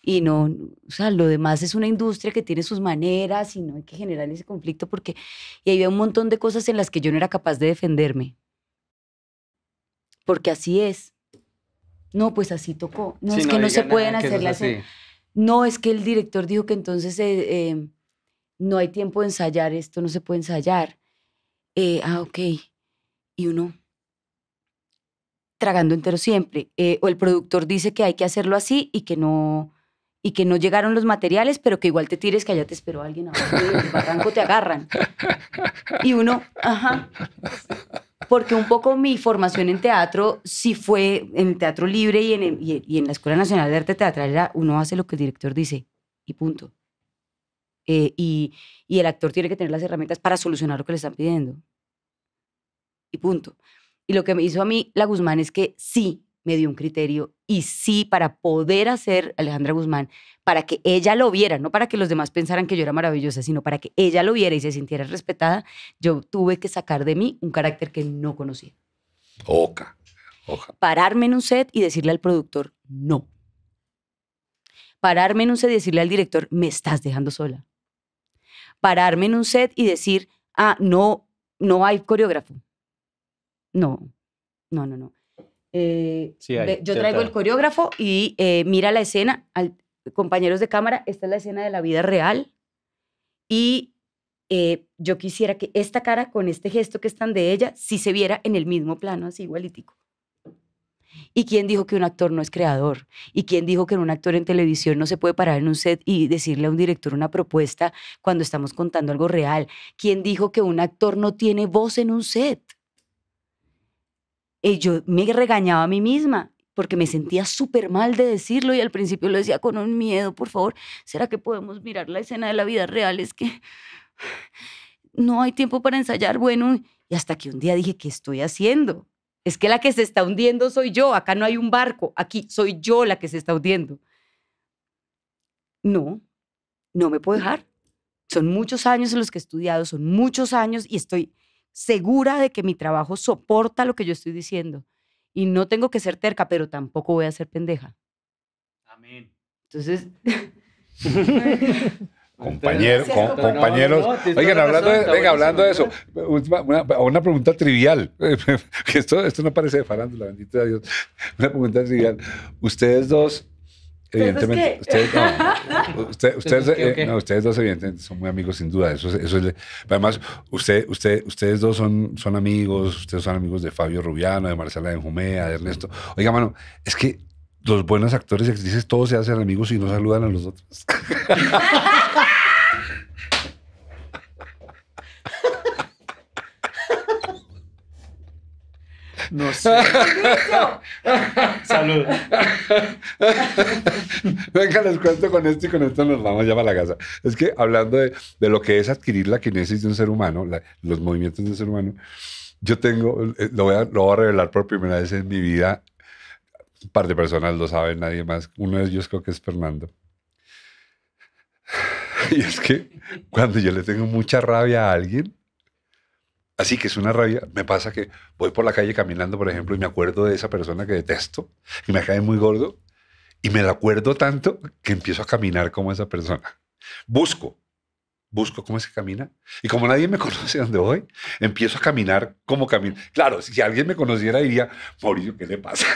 Y no, o sea, lo demás es una industria que tiene sus maneras y no hay que generar ese conflicto porque, y había un montón de cosas en las que yo no era capaz de defenderme. Porque así es. No, pues así tocó. No, es que no se pueden hacer las... No, es que el director dijo que entonces eh, eh, no hay tiempo de ensayar esto, no se puede ensayar. Eh, ah, ok. Y uno tragando entero siempre. o el productor dice que hay que hacerlo así y que no y que no llegaron los materiales, pero que igual te tires, que allá te esperó alguien abajo el barranco, te agarran. Y uno, ajá porque un poco mi formación en teatro sí fue en teatro libre y en, la Escuela Nacional de Arte Teatral era uno hace lo que el director dice y punto. Eh, y, y, el actor tiene que tener las herramientas para solucionar lo que le están pidiendo. Y punto. Y lo que me hizo a mí la Guzmán es que sí, me dio un criterio y sí, para poder hacer Alejandra Guzmán, para que ella lo viera, no para que los demás pensaran que yo era maravillosa, sino para que ella lo viera y se sintiera respetada, yo tuve que sacar de mí un carácter que no conocía. Oca, oca. Pararme en un set y decirle al productor, no. Pararme en un set y decirle al director, me estás dejando sola. Pararme en un set y decir, ah, no, no hay coreógrafo. No, no, no, no. Eh, yo traigo el coreógrafo y eh, mira la escena, compañeros de cámara, esta es la escena de la vida real y eh, yo quisiera que esta cara con este gesto que están de ella, sí se viera en el mismo plano, así igualítico. ¿Y quién dijo que un actor no es creador? ¿Y quién dijo que un actor en televisión no se puede parar en un set y decirle a un director una propuesta cuando estamos contando algo real? ¿Quién dijo que un actor no tiene voz en un set? Eh, yo me regañaba a mí misma porque me sentía súper mal de decirlo y al principio lo decía con un miedo, por favor, ¿será que podemos mirar la escena de la vida real? Es que no hay tiempo para ensayar, bueno, y hasta que un día dije, ¿qué estoy haciendo? Es que la que se está hundiendo soy yo, acá no hay un barco, aquí soy yo la que se está hundiendo. No, no me puedo dejar. Son muchos años en los que he estudiado, son muchos años y estoy segura de que mi trabajo soporta lo que yo estoy diciendo. Y no tengo que ser terca, pero tampoco voy a ser pendeja. Amén. Entonces... (laughs) (laughs) compañeros compañeros. Oigan, hablando, de, venga, hablando de eso, eh, una, una, pregunta trivial. (laughs) esto, esto no parece de farándula, bendito de Dios. Una pregunta trivial. Ustedes dos pues evidentemente, ustedes, dos evidentemente son muy amigos sin duda. Eso, además, usted, usted, ustedes dos son, son amigos, ustedes son amigos de Fabio Rubiano, de Marcela Benjumea, de Ernesto. Oiga, mano, es que los buenos actores y actrices todos se hacen amigos y no saludan a los otros. (laughs) No sé. Salud. Venga, les cuento con esto y con esto nos vamos ya para la casa. Es que hablando de, lo que es adquirir la kinesis de un ser humano, los movimientos de un ser humano, yo tengo, eh, lo voy, a, lo voy a revelar por primera vez en mi vida. Un par de personas lo saben, nadie más. Uno de ellos creo que es Fernando. Y es que cuando yo le tengo mucha rabia a alguien, Así que es una rabia. Me pasa que voy por la calle caminando, por ejemplo, y me acuerdo de esa persona que detesto y me cae muy gordo y me la acuerdo tanto que empiezo a caminar como esa persona. Busco, busco cómo se camina y como nadie me (laughs) conoce donde voy, empiezo a caminar como camino. Claro, si alguien me conociera diría, Mauricio, ¿qué le pasa?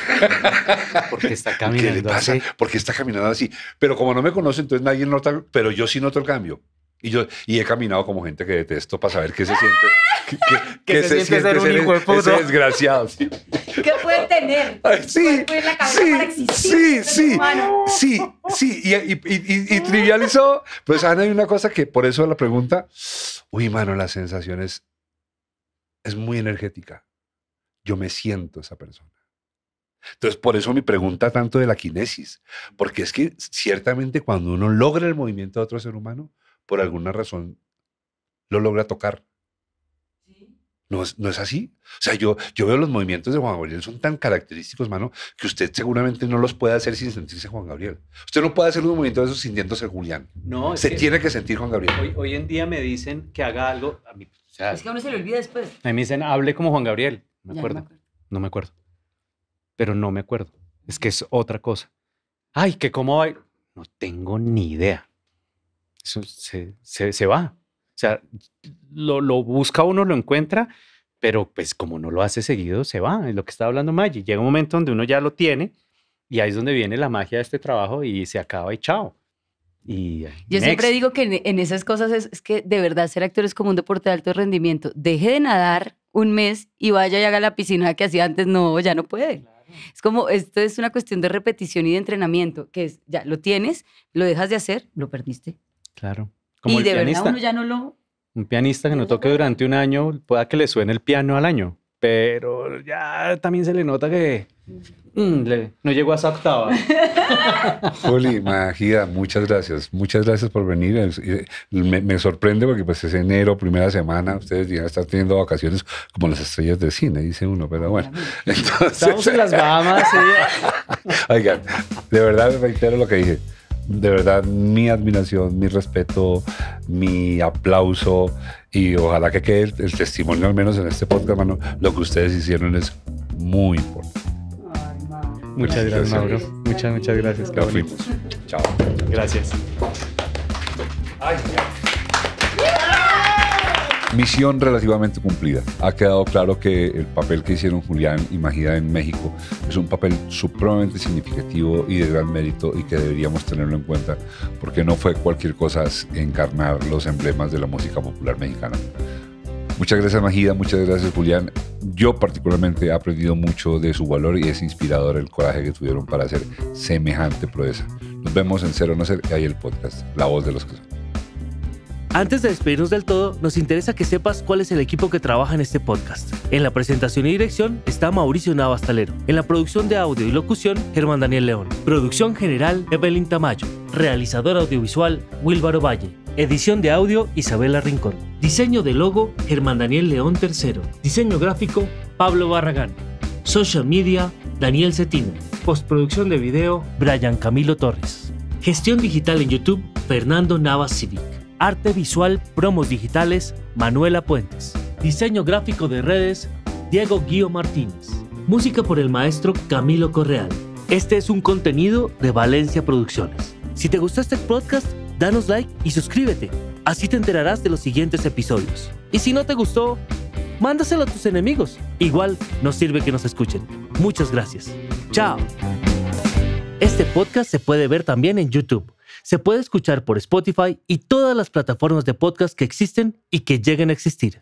(laughs) Porque está caminando ¿Qué le pasa? Porque está caminando así. Pero como no me conoce, entonces nadie nota, pero yo sí noto el cambio. Y yo y he caminado como gente que detesto para saber qué se siente. (laughs) qué se, siente ser un hijo desgraciado. ¿Qué puede tener? sí, sí, sí, sí, sí, sí, Y, trivializó. Pues Ana, hay una cosa que por eso la pregunta, uy, mano, la sensación es, es muy energética. Yo me siento esa persona. Entonces, por eso mi pregunta tanto de la kinesis, porque es que ciertamente cuando uno logra el movimiento de otro ser humano, por alguna razón lo logra tocar. ¿No es, ¿No es, así? O sea, yo, yo veo los movimientos de Juan Gabriel, son tan característicos, mano, que usted seguramente no los puede hacer sin sentirse Juan Gabriel. Usted no puede hacer un movimiento de esos sintiéndose Julián. No, se tiene que sentir Juan Gabriel. Hoy, en día me dicen que haga algo. A mí, o es que a uno se le olvida después. A mí me dicen, hable como Juan Gabriel. Me acuerdo. No me acuerdo. Pero no me acuerdo. Es que es otra cosa. Ay, que cómo hay. No tengo ni idea se, se, va. O sea, lo, lo, busca uno, lo encuentra, pero pues como no lo hace seguido, se va. Es lo que estaba hablando Maggie Llega un momento donde uno ya lo tiene y ahí es donde viene la magia de este trabajo y se acaba y chao. Y, Yo siempre digo que en, esas cosas es, que de verdad ser actor es como un deporte de alto rendimiento. Deje de nadar un mes y vaya y haga la piscina que hacía antes. No, ya no puede. Es como, esto es una cuestión de repetición y de entrenamiento, que es, ya lo tienes, lo dejas de hacer, lo perdiste. Claro. Como y de verdad uno ya no lo... Un pianista que no toque durante un año, pueda que le suene el piano al año, pero ya también se le nota que mm, no llegó a esa octava. (laughs) Juli, magia, muchas gracias. Muchas gracias por venir. Me, sorprende porque pues es enero, primera semana, ustedes ya están teniendo vacaciones como las estrellas de cine, dice uno, pero bueno. Entonces... Estamos en las Bahamas. (laughs) de verdad reitero lo que dije de verdad mi admiración, mi respeto, mi aplauso y ojalá que quede el, testimonio al menos en este podcast, mano, lo que ustedes hicieron es muy importante. Muchas gracias, Mauro. Muchas, muchas gracias. Chao. Chao. Gracias. Misión relativamente cumplida. Ha quedado claro que el papel que hicieron Julián y Magida en México es un papel supremamente significativo y de gran mérito y que deberíamos tenerlo en cuenta porque no fue cualquier cosa encarnar los emblemas de la música popular mexicana. Muchas gracias Magida, muchas gracias Julián. Yo particularmente he aprendido mucho de su valor y es inspirador el coraje que tuvieron para hacer semejante proeza. Nos vemos en Cero No Ser y ahí el podcast, La Voz de los que son. Antes de despedirnos del todo, nos interesa que sepas cuál es el equipo que trabaja en este podcast. En la presentación y dirección está Mauricio Navastalero. En la producción de audio y locución, Germán Daniel León. Producción general, Evelyn Tamayo. Realizador audiovisual, Wilvaro Valle. Edición de audio, Isabela Rincón. Diseño de logo, Germán Daniel León III. Diseño gráfico, Pablo Barragán. Social media, Daniel Cetino Postproducción de video, Brian Camilo Torres. Gestión digital en YouTube, Fernando Navas Civic. Arte visual, promos digitales, Manuela Puentes. Diseño gráfico de redes, Diego Guío Martínez. Música por el maestro Camilo Correal. Este es un contenido de Valencia Producciones. Si te gustó este podcast, danos like y suscríbete. Así te enterarás de los siguientes episodios. Y si no te gustó, mándaselo a tus enemigos. Igual nos sirve que nos escuchen. Muchas gracias. Chao. Este podcast se puede ver también en YouTube se puede escuchar por Spotify y todas las plataformas de podcast que existen y que lleguen a existir.